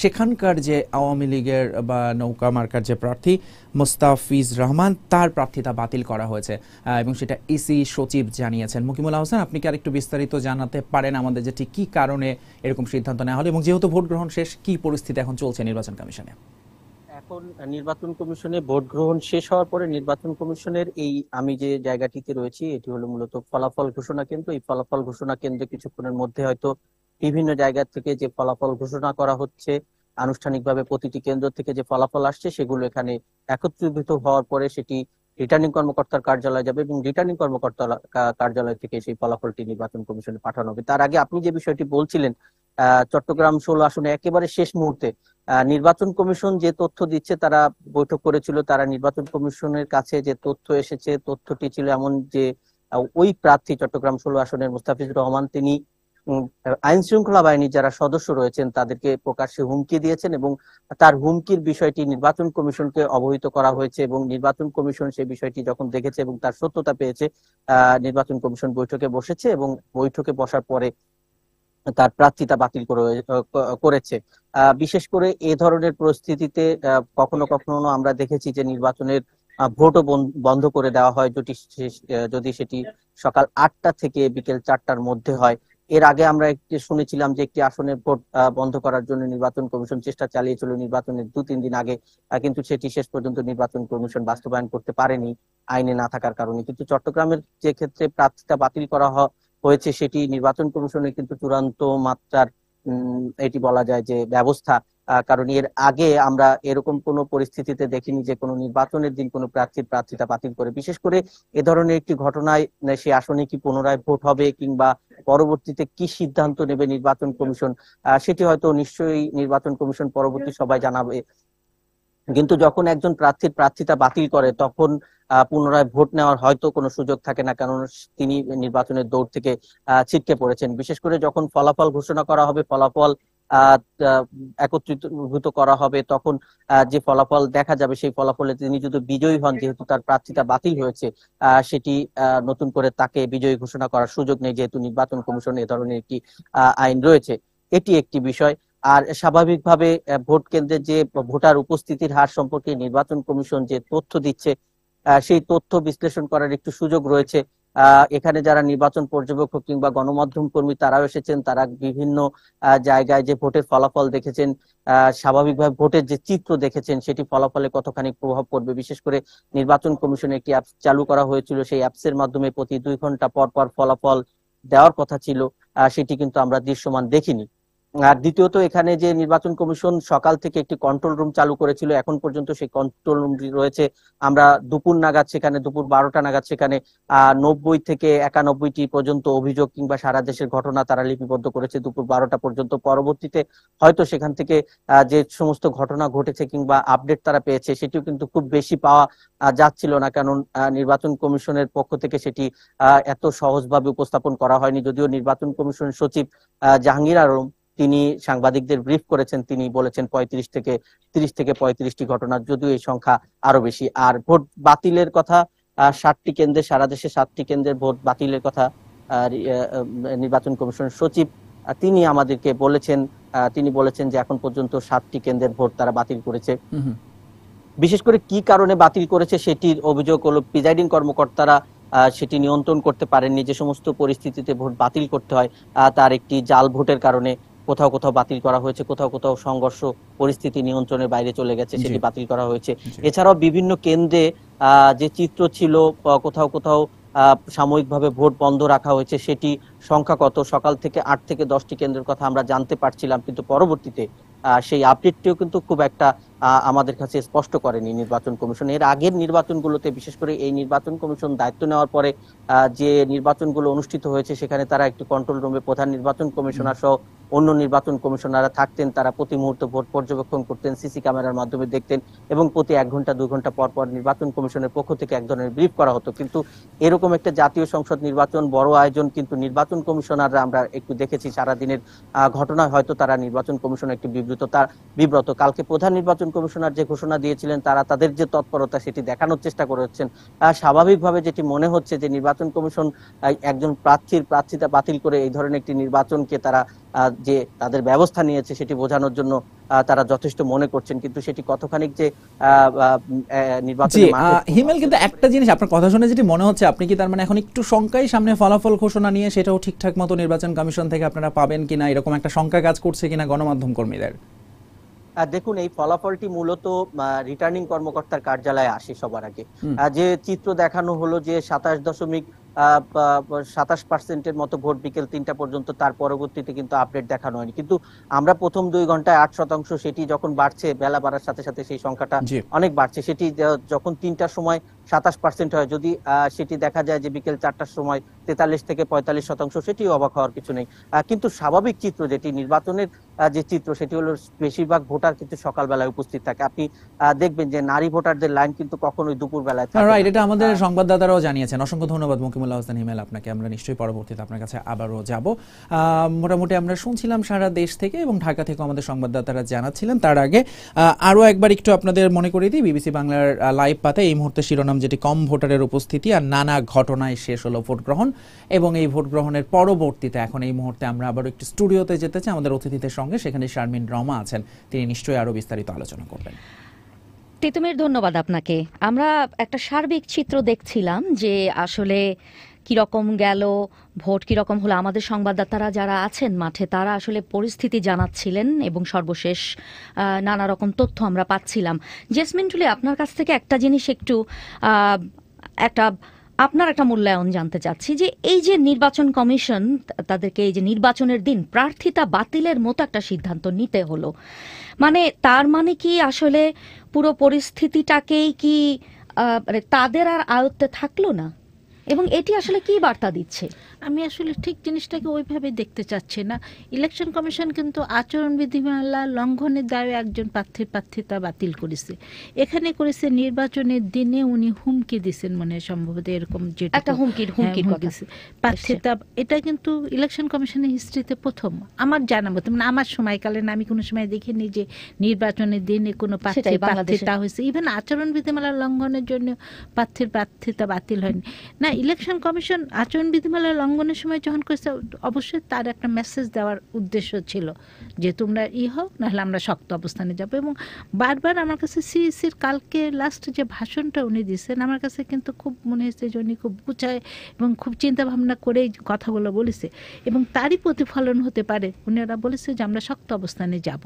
সেখানকার যে আওয়ামী লীগের বা নৌকা মার্কার যে প্রার্থী মুস্তাফিজ রহমান তার প্রার্থিতা বাতিল করা হয়েছে এবং সেটা ইসি e সচিব জানিয়েছেন মুকিমুল আহসান আপনি কি আরেকটু বিস্তারিত জানাতে পারেন আমাদের যে ঠিক কী কারণে এরকম সিদ্ধান্ত নেওয়া হলো এবং যেহেতু ভোট গ্রহণ শেষ কী পরিস্থিতি এখন চলছে নির্বাচন কমিশনে এখন নির্বাচন কমিশনে ভোট গ্রহণ শেষ হওয়ার পরে নির্বাচন কমিশনের এই আমি যে জায়গাটিতে রয়েছি এটি হলো মূলত ফলাফল ঘোষণা কেন্দ্র এই ফলাফল ঘোষণা কেন্দ্র কিছুক্ষণের মধ্যে হয়তো বিভিন্ন জায়গা থেকে যে ফলাফল ঘোষণা করা হচ্ছে আনুষ্ঠানিকভাবে প্রতিটি কেন্দ্র থেকে যে ফলাফল আসছে সেগুলো এখানে একত্রিত হওয়ার পরে সেটি রিটার্নিং কর্মকর্তার কার্যালয়ে যাবে এবং রিটার্নিং কর্মকর্তা কার্যালয় থেকে সেই ফলাফলটি নির্বাচন কমিশনে পাঠানো হবে তার আগে আপনি যে বিষয়টি বলছিলেন চট্টগ্রাম ষোলো আসনে একেবারে শেষ মুহূর্তে নির্বাচন কমিশন যে তথ্য দিচ্ছে তারা বৈঠক করেছিল তারা নির্বাচন কমিশনের কাছে যে তথ্য এসেছে তথ্যটি ছিল এমন যে ওই প্রার্থী চট্টগ্রাম ষোলো আসনের মুস্তাফিজুর রহমান তিনি আইন শৃঙ্খলা বাহিনীর যারা সদস্য রয়েছেন তাদেরকে প্রকাশ্যে হুমকি দিয়েছেন এবং তার হুমকির বিষয়টি নির্বাচন কমিশনকে অবহিত করা হয়েছে এবং নির্বাচন কমিশন সেই বিষয়টি যখন দেখেছে এবং তার সত্যতা পেয়েছে নির্বাচন কমিশন বৈঠকে বসেছে এবং বৈঠকে বসার পরে তার প্রার্থিতা বাতিল করেছে বিশেষ করে এ ধরনের পরিস্থিতিতে কখনো কখনো আমরা দেখেছি যে নির্বাচনের ভোটও বন্ধ করে দেওয়া হয় যদি যদি সেটি সকাল আটটা থেকে বিকেল চারটার মধ্যে হয় এর আগে আমরা একটি শুনেছিলাম যে একটি আসনে ভোট বন্ধ করার জন্য নির্বাচন কমিশন চেষ্টা চালিয়েছিল নির্বাচনের দু তিন দিন আগে কিন্তু সেটি শেষ পর্যন্ত নির্বাচন কমিশন বাস্তবায়ন করতে পারেনি আইনে না থাকার কারণে কিন্তু চট্টগ্রামের যে ক্ষেত্রে প্রার্থিতা বাতিল করা হয় হয়েছে সেটি নির্বাচন কমিশনের কিন্তু চূড়ান্ত মাত্রার এটি বলা যায় যে ব্যবস্থা কারণ এর আগে আমরা এরকম কোন পরিস্থিতিতে দেখিনি যে কোনো নির্বাচনের দিন কোনো প্রার্থীর প্রার্থীতা বাতিল করে বিশেষ করে এ ধরনের একটি ঘটনায় সে আসনে কি পুনরায় ভোট হবে কিংবা পরবর্তীতে কি সিদ্ধান্ত নেবে নির্বাচন কমিশন সেটি হয়তো নিশ্চয়ই নির্বাচন কমিশন পরবর্তী সবাই জানাবে কিন্তু যখন একজন প্রার্থীর প্রার্থিতা বাতিল করে তখন পুনরায় ভোট নেওয়ার হয়তো কোনো সুযোগ থাকে না কারণ তিনি নির্বাচনের দৌড় থেকে ছিটকে পড়েছেন বিশেষ করে যখন ফলাফল ঘোষণা করা হবে ফলাফল একত্রিত করা হবে তখন যে ফলাফল দেখা যাবে সেই ফলাফলে তিনি যদি বিজয়ী হন যেহেতু তার প্রার্থীটা বাতিল হয়েছে সেটি নতুন করে তাকে বিজয়ী ঘোষণা করার সুযোগ নেই যেহেতু নির্বাচন কমিশন এ ধরনের একটি আইন রয়েছে এটি একটি বিষয় আর স্বাভাবিকভাবে ভোট কেন্দ্রে যে ভোটার উপস্থিতির হার সম্পর্কে নির্বাচন কমিশন যে তথ্য দিচ্ছে সেই তথ্য বিশ্লেষণ করার একটু সুযোগ রয়েছে এখানে যারা নির্বাচন পর্যবেক্ষক কিংবা গণমাধ্যম কর্মী তারাও এসেছেন তারা বিভিন্ন জায়গায় যে ভোটের ফলাফল দেখেছেন স্বাভাবিকভাবে ভোটের যে চিত্র দেখেছেন সেটি ফলাফলে কতখানি প্রভাব পড়বে বিশেষ করে নির্বাচন কমিশনে একটি অ্যাপ চালু করা হয়েছিল সেই অ্যাপস এর মাধ্যমে প্রতি দুই ঘন্টা পর পর ফলাফল দেওয়ার কথা ছিল সেটি কিন্তু আমরা দৃশ্যমান দেখিনি আর দ্বিতীয়ত এখানে যে নির্বাচন কমিশন সকাল থেকে একটি কন্ট্রোল রুম চালু করেছিল এখন পর্যন্ত সেই কন্ট্রোল রুম রয়েছে আমরা দুপুর নাগাদ সেখানে দুপুর বারোটা নাগাদ সেখানে নব্বই থেকে একানব্বইটি পর্যন্ত অভিযোগ কিংবা সারা দেশের ঘটনা তারা লিপিবদ্ধ করেছে দুপুর বারোটা পর্যন্ত পরবর্তীতে হয়তো সেখান থেকে যে সমস্ত ঘটনা ঘটেছে কিংবা আপডেট তারা পেয়েছে সেটিও কিন্তু খুব বেশি পাওয়া যাচ্ছিল না কারণ নির্বাচন কমিশনের পক্ষ থেকে সেটি এত সহজভাবে উপস্থাপন করা হয়নি যদিও নির্বাচন কমিশন সচিব জাহাঙ্গীর আলম তিনি সাংবাদিকদের ব্রিফ করেছেন তিনি বলেছেন পঁয়ত্রিশ থেকে তিরিশ থেকে পঁয়ত্রিশটি ঘটনা যদিও এই সংখ্যা আরো বেশি আর ভোট বাতিলের কথা সাতটি কেন্দ্রে সারা দেশে সাতটি কেন্দ্রের ভোট বাতিলের কথা নির্বাচন কমিশন সচিব তিনি আমাদেরকে বলেছেন তিনি বলেছেন যে এখন পর্যন্ত সাতটি কেন্দ্রের ভোট তারা বাতিল করেছে বিশেষ করে কি কারণে বাতিল করেছে সেটির অভিযোগ হলো প্রিজাইডিং কর্মকর্তারা সেটি নিয়ন্ত্রণ করতে পারেননি যে সমস্ত পরিস্থিতিতে ভোট বাতিল করতে হয় তার একটি জাল ভোটের কারণে কোথাও কোথাও বাতিল করা হয়েছে কোথাও কোথাও সংঘর্ষ পরিস্থিতি নিয়ন্ত্রণের বাইরে চলে গেছে সেটি বাতিল করা হয়েছে এছাড়াও বিভিন্ন কেন্দ্রে যে চিত্র ছিল কোথাও কোথাও সাময়িকভাবে ভোট বন্ধ রাখা হয়েছে সেটি সংখ্যা কত সকাল থেকে আট থেকে দশটি কেন্দ্রের কথা আমরা জানতে পারছিলাম কিন্তু পরবর্তীতে সেই আপডেটটিও কিন্তু খুব একটা আমাদের কাছে স্পষ্ট করেনি নির্বাচন কমিশন এর আগের নির্বাচনগুলোতে বিশেষ করে এই নির্বাচন কমিশন দায়িত্ব নেওয়ার পরে যে নির্বাচনগুলো অনুষ্ঠিত হয়েছে সেখানে তারা একটি কন্ট্রোল রুমে প্রধান নির্বাচন কমিশনার সহ অন্য নির্বাচন কমিশনাররা থাকতেন তারা প্রতি মুহূর্ত ভোট পর্যবেক্ষণ করতেন সিসি ক্যামেরার মাধ্যমে দেখতেন এবং প্রতি এক ঘন্টা দুই ঘন্টা পর পর নির্বাচন কমিশনের পক্ষ থেকে এক ধরনের ব্রিফ করা হতো কিন্তু এরকম একটা জাতীয় সংসদ নির্বাচন বড় আয়োজন কিন্তু নির্বাচন কমিশনাররা আমরা একটু দেখেছি সারা দিনের ঘটনায় হয়তো তারা নির্বাচন কমিশন একটি বিব্রত তার বিব্রত কালকে প্রধান নির্বাচন কমিশনার যে ঘোষণা দিয়েছিলেন তারা তাদের যে তৎপরতা সেটি দেখানোর চেষ্টা করেছেন স্বাভাবিকভাবে যেটি মনে হচ্ছে যে নির্বাচন কমিশন একজন প্রার্থীর প্রার্থিতা বাতিল করে এই ধরনের একটি নির্বাচনকে তারা যে তাদের ব্যবস্থা নিয়েছে সেটি বোঝানোর জন্য তারা যথেষ্ট মনে করছেন কিন্তু সেটি কতখানিক যে নির্বাচন হিমেল কিন্তু একটা জিনিস আপনার কথা শুনে যেটি মনে হচ্ছে আপনি কি তার মানে এখন একটু শঙ্কায় সামনে ফলাফল ঘোষণা নিয়ে সেটাও ঠিকঠাক মতো নির্বাচন কমিশন থেকে আপনারা পাবেন কিনা এরকম একটা শঙ্কা কাজ করছে কিনা গণমাধ্যম কর্মীদের দেখুন এই ফলাফলটি মূলত রিটার্নিং কর্মকর্তার কার্যালয়ে আসে সবার আগে যে চিত্র দেখানো হলো যে সাতাশ দশমিক সাতাশ পার্সেন্টের মতো ভোট বিকেল তিনটা পর্যন্ত তার পরবর্তীতে কিন্তু আপডেট দেখানো হয়নি কিন্তু আমরা প্রথম দুই ঘন্টায় আট শতাংশ সেটি যখন বাড়ছে বেলা বাড়ার সাথে সাথে সেই সংখ্যাটা অনেক বাড়ছে সেটি যখন তিনটার সময় সাতাশ পার্সেন্ট হয় যদি সেটি দেখা যায় যে বিকেল চারটার সময় তেতাল্লিশ থেকে পঁয়তাল্লিশ শতাংশ সেটি অবাক হওয়ার কিছু নেই কিন্তু স্বাভাবিক চিত্র যেটি নির্বাচনের যে চিত্র সেটি হলো বেশিরভাগ ভোটার কিন্তু সকালবেলায় উপস্থিত থাকে আপনি দেখবেন যে নারী ভোটারদের লাইন কিন্তু কখনোই দুপুর বেলায় এটা আমাদের সংবাদদাতারাও জানিয়েছেন অসংখ্য ধন্যবাদ মুখ্যমন্ত্রী নাইমুল্লাহ হোসেন হিমেল আপনাকে আমরা নিশ্চয়ই পরবর্তীতে আপনার কাছে আবারও যাব মোটামুটি আমরা শুনছিলাম সারা দেশ থেকে এবং ঢাকা থেকে আমাদের সংবাদদাতারা জানাচ্ছিলেন তার আগে আরও একবার একটু আপনাদের মনে করে দিই বিবিসি বাংলার লাইভ পাতে এই মুহূর্তে শিরোনাম যেটি কম ভোটারের উপস্থিতি আর নানা ঘটনায় শেষ হলো ভোট গ্রহণ এবং এই ভোট গ্রহণের পরবর্তীতে এখন এই মুহূর্তে আমরা আবারও একটু স্টুডিওতে যেতে চাই আমাদের অতিথিদের সঙ্গে সেখানে শারমিন রমা আছেন তিনি নিশ্চয়ই আরও বিস্তারিত আলোচনা করবেন তেতুমের ধন্যবাদ আপনাকে আমরা একটা সার্বিক চিত্র দেখছিলাম যে আসলে কীরকম গেল ভোট কীরকম হলো আমাদের সংবাদদাতারা যারা আছেন মাঠে তারা আসলে পরিস্থিতি জানাচ্ছিলেন এবং সর্বশেষ নানা রকম তথ্য আমরা পাচ্ছিলাম জেসমিন টুলি আপনার কাছ থেকে একটা জিনিস একটু একটা আপনার একটা মূল্যায়ন জানতে চাচ্ছি যে এই যে নির্বাচন কমিশন তাদেরকে এই যে নির্বাচনের দিন প্রার্থিতা বাতিলের মতো একটা সিদ্ধান্ত নিতে হলো মানে তার মানে কি আসলে পুরো পরিস্থিতিটাকেই কি মানে তাদের আর আয়ত্তে থাকলো না এবং এটি আসলে কি বার্তা দিচ্ছে আমি আসলে ঠিক জিনিসটাকে ওইভাবে দেখতে চাচ্ছি না ইলেকশন কমিশন কিন্তু আচরণবিধিমালা লঙ্ঘনের দায়ে একজন প্রার্থীর প্রার্থিতা বাতিল করেছে এখানে করেছে নির্বাচনের দিনে উনি হুমকি দিয়েছেন মানে সম্ভবত এরকম যেটা একটা হ্যাঁ, প্রার্থিতা এটা কিন্তু ইলেকশন কমিশনের হিস্ট্রিতে প্রথম আমার জানা মতো মানে আমার সময়কালে না আমি কোনো সময় দেখিনি যে নির্বাচনের দিনে কোনো প্রার্থী প্রার্থিতা হয়েছে ইভেন আচরণবিধিমালা লঙ্ঘনের জন্য প্রার্থীর প্রার্থিতা বাতিল হয়নি না ইলেকশন কমিশন আচরণবিধিমালা লঙ্ঘন নিয়মগণের সময় যখন করেছে অবশ্যই তার একটা মেসেজ দেওয়ার উদ্দেশ্য ছিল যে তোমরা ই হোক নাহলে আমরা শক্ত অবস্থানে যাবো এবং বারবার আমার কাছে সিইসির কালকে লাস্ট যে ভাষণটা উনি দিয়েছেন আমার কাছে কিন্তু খুব মনে হয়েছে যে উনি খুব বুঝায় এবং খুব চিন্তাভাবনা করেই কথাগুলো বলেছে এবং তারই প্রতিফলন হতে পারে ওরা বলেছে যে আমরা শক্ত অবস্থানে যাব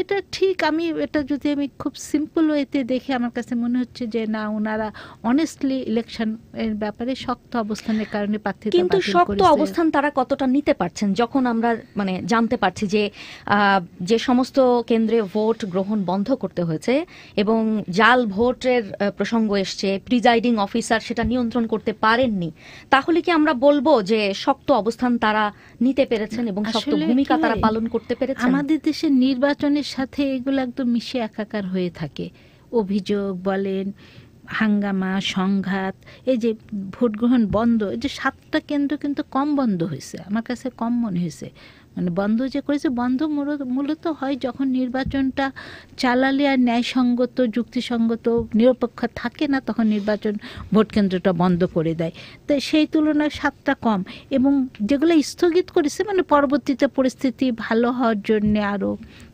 এটা ঠিক আমি এটা যদি আমি খুব সিম্পল ওয়েতে দেখে আমার কাছে মনে হচ্ছে যে না ওনারা অনেস্টলি ইলেকশন এর ব্যাপারে শক্ত অবস্থানের কারণে পার্থক্য কিন্তু শক্ত অবস্থান তারা কতটা নিতে পারছেন যখন আমরা মানে জানতে পারছি যে যে সমস্ত কেন্দ্রে ভোট গ্রহণ বন্ধ করতে হয়েছে এবং জাল ভোটের প্রসঙ্গ এসছে প্রিজাইডিং অফিসার সেটা নিয়ন্ত্রণ করতে পারেননি তাহলে কি আমরা বলবো যে শক্ত অবস্থান তারা নিতে পেরেছেন এবং শক্ত ভূমিকা তারা পালন করতে পেরেছেন আমাদের দেশের নির্বাচনের সাথে এগুলো একদম মিশে একাকার হয়ে থাকে অভিযোগ বলেন হাঙ্গামা সংঘাত এই যে ভোট গ্রহণ বন্ধ এই যে সাতটা কেন্দ্র কিন্তু কম বন্ধ হয়েছে আমার কাছে কম মনে হয়েছে মানে বন্ধ যে করেছে বন্ধ মূলত হয় যখন নির্বাচনটা চালালে আর ন্যায়সঙ্গত যুক্তিসঙ্গত নিরপেক্ষ থাকে না তখন নির্বাচন ভোট কেন্দ্রটা বন্ধ করে দেয় তো সেই তুলনায় সাতটা কম এবং যেগুলো স্থগিত করেছে মানে পরবর্তীতে পরিস্থিতি ভালো হওয়ার জন্যে আরও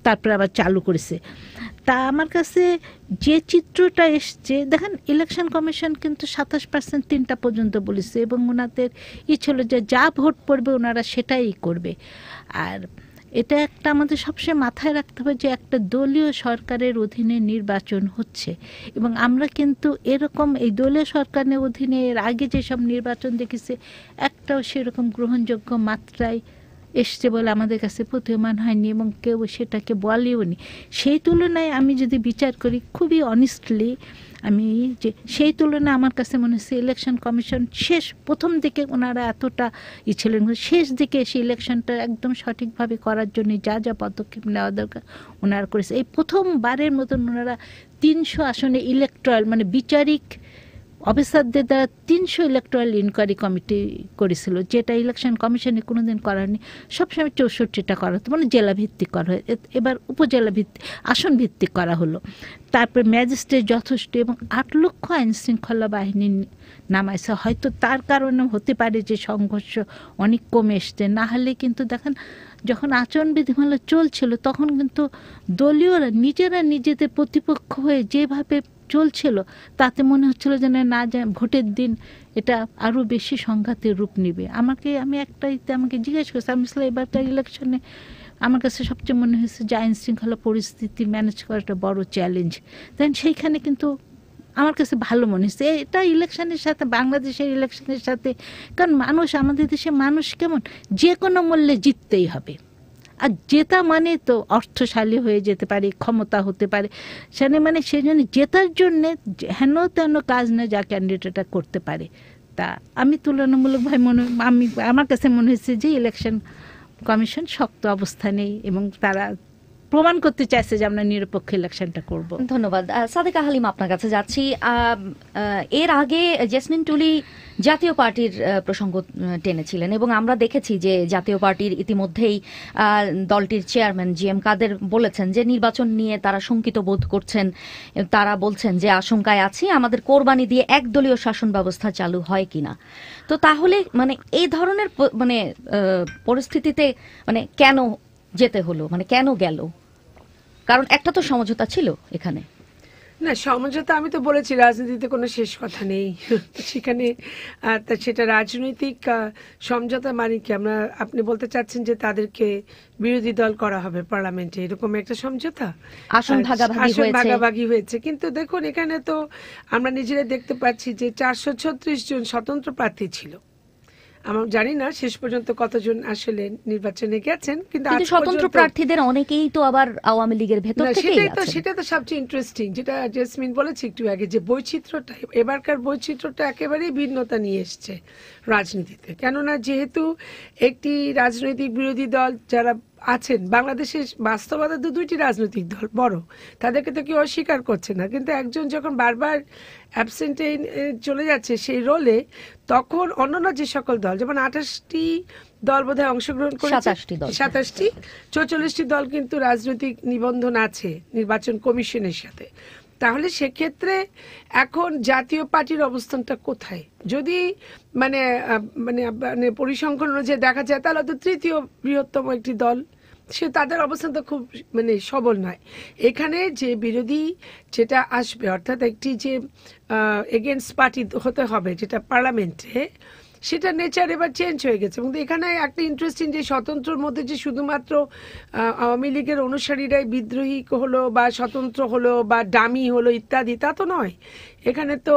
তারপরে আবার চালু করেছে তা আমার কাছে যে চিত্রটা এসছে দেখেন ইলেকশন কমিশন কিন্তু সাতাশ পার্সেন্ট তিনটা পর্যন্ত বলেছে এবং ওনাদের ই ছিল যে যা ভোট পড়বে ওনারা সেটাই করবে আর এটা একটা আমাদের সবসময় মাথায় রাখতে হবে যে একটা দলীয় সরকারের অধীনে নির্বাচন হচ্ছে এবং আমরা কিন্তু এরকম এই দলীয় সরকারের অধীনে এর আগে যেসব নির্বাচন দেখেছি একটাও সেরকম গ্রহণযোগ্য মাত্রায় এসছে বলে আমাদের কাছে প্রতীয়মান হয়নি এবং কেউ সেটাকে বলেওনি সেই তুলনায় আমি যদি বিচার করি খুবই অনেস্টলি আমি যে সেই তুলনায় আমার কাছে মনে হচ্ছে ইলেকশন কমিশন শেষ প্রথম দিকে ওনারা এতটা ই ছিলেন শেষ দিকে এসে ইলেকশনটা একদম সঠিকভাবে করার জন্য যা যা পদক্ষেপ নেওয়া দরকার ওনারা করেছে এই প্রথমবারের মতন ওনারা তিনশো আসনে ইলেকট্রয়াল মানে বিচারিক অফিসারদের দ্বারা তিনশো ইলেকট্রাল ইনকোয়ারি কমিটি করেছিল যেটা ইলেকশন কমিশনে কোনো দিন করা সবসময় চৌষট্টিটা করা হতো মানে জেলা ভিত্তিক করা হয় এবার উপজেলা ভিত্তিক আসন ভিত্তিক করা হলো তারপরে ম্যাজিস্ট্রেট যথেষ্ট এবং আট লক্ষ আইন শৃঙ্খলা বাহিনী নামাইছে হয়তো তার কারণে হতে পারে যে সংঘর্ষ অনেক কমে এসছে না হলে কিন্তু দেখেন যখন আচরণবিধিমালা চলছিল তখন কিন্তু দলীয়রা নিজেরা নিজেদের প্রতিপক্ষ হয়ে যেভাবে চলছিল তাতে মনে হচ্ছিল যে না ভোটের দিন এটা আরও বেশি সংঘাতের রূপ নিবে আমাকে আমি একটা ইতে আমাকে জিজ্ঞেস করছি আমি এবারটা ইলেকশনে আমার কাছে সবচেয়ে মনে হয়েছে যে আইন শৃঙ্খলা পরিস্থিতি ম্যানেজ করাটা বড় চ্যালেঞ্জ দেন সেইখানে কিন্তু আমার কাছে ভালো মনে হচ্ছে এটা ইলেকশনের সাথে বাংলাদেশের ইলেকশনের সাথে কারণ মানুষ আমাদের দেশে মানুষ কেমন যে কোনো মূল্যে জিততেই হবে আর জেতা মানে তো অর্থশালী হয়ে যেতে পারে ক্ষমতা হতে পারে সেখানে মানে সেই জন্য জেতার জন্যে হেন তেন কাজ না যা ক্যান্ডিডেটটা করতে পারে তা আমি তুলনামূলকভাবে মনে আমি আমার কাছে মনে হয়েছে যে ইলেকশন কমিশন শক্ত অবস্থানে এবং তারা প্রমাণ করতে চাইছে যে আমরা নিরপেক্ষ ইলেকশনটা করব ধন্যবাদ সাদেকা হালিম আপনার কাছে যাচ্ছি এর আগে জেসমিন টুলি জাতীয় পার্টির প্রসঙ্গ টেনেছিলেন এবং আমরা দেখেছি যে জাতীয় পার্টির ইতিমধ্যেই দলটির চেয়ারম্যান জি এম কাদের বলেছেন যে নির্বাচন নিয়ে তারা শঙ্কিত বোধ করছেন তারা বলছেন যে আশঙ্কায় আছি আমাদের কোরবানি দিয়ে একদলীয় শাসন ব্যবস্থা চালু হয় কিনা তো তাহলে মানে এই ধরনের মানে পরিস্থিতিতে মানে কেন যেতে হলো মানে কেন গেল কারণ একটা তো সমঝোতা ছিল এখানে না সমঝোতা আমি তো বলেছি রাজনীতিতে কোনো শেষ কথা নেই সেখানে সেটা রাজনৈতিক সমঝোতা মানে কি আমরা আপনি বলতে চাচ্ছেন যে তাদেরকে বিরোধী দল করা হবে পার্লামেন্টে এরকম একটা সমঝোতা আসন আচ্ছা, ভাগাভাগি হয়েছে কিন্তু দেখুন এখানে তো আমরা নিজেরা দেখতে পাচ্ছি যে চারশো জন স্বতন্ত্র প্রার্থী ছিল আমার জানি না শেষ পর্যন্ত কতজন আসলে নির্বাচনে গেছেন কিন্তু স্বতন্ত্র প্রার্থীদের অনেকেই তো আবার আওয়ামী লীগের ভেতর সেটাই তো সেটা তো সবচেয়ে ইন্টারেস্টিং যেটা জেসমিন বলেছে একটু আগে যে বৈচিত্র্যটা এবারকার বৈচিত্র্যটা একেবারেই ভিন্নতা নিয়ে এসছে রাজনীতিতে কেননা যেহেতু একটি রাজনৈতিক বিরোধী দল যারা আছেন বাংলাদেশের বাস্তবতা তো দুইটি রাজনৈতিক দল বড় তাদেরকে তো কেউ অস্বীকার করছে না কিন্তু একজন যখন বারবার অ্যাবসেন্টে চলে যাচ্ছে সেই রোলে তখন অন্যান্য যে সকল দল যেমন আঠাশটি দল বোধহয় অংশগ্রহণ করে সাতাশটি চৌচল্লিশটি দল কিন্তু রাজনৈতিক নিবন্ধন আছে নির্বাচন কমিশনের সাথে তাহলে সেক্ষেত্রে এখন জাতীয় পার্টির অবস্থানটা কোথায় যদি মানে মানে, মানে পরিসংখ্যান অনুযায়ী দেখা যায় তাহলে তো তৃতীয় বৃহত্তম একটি দল সে তাদের অবস্থান তো খুব মানে সবল নয় এখানে যে বিরোধী যেটা আসবে অর্থাৎ একটি যে এগেনস্ট পার্টি হতে হবে যেটা পার্লামেন্টে সেটা নেচার এবার চেঞ্জ হয়ে গেছে এবং এখানে একটা ইন্টারেস্টিং যে স্বতন্ত্রর মধ্যে যে শুধুমাত্র আওয়ামী লীগের অনুসারীরাই বিদ্রোহী হলো বা স্বতন্ত্র হলো বা ডামি হলো ইত্যাদি তা তো নয় এখানে তো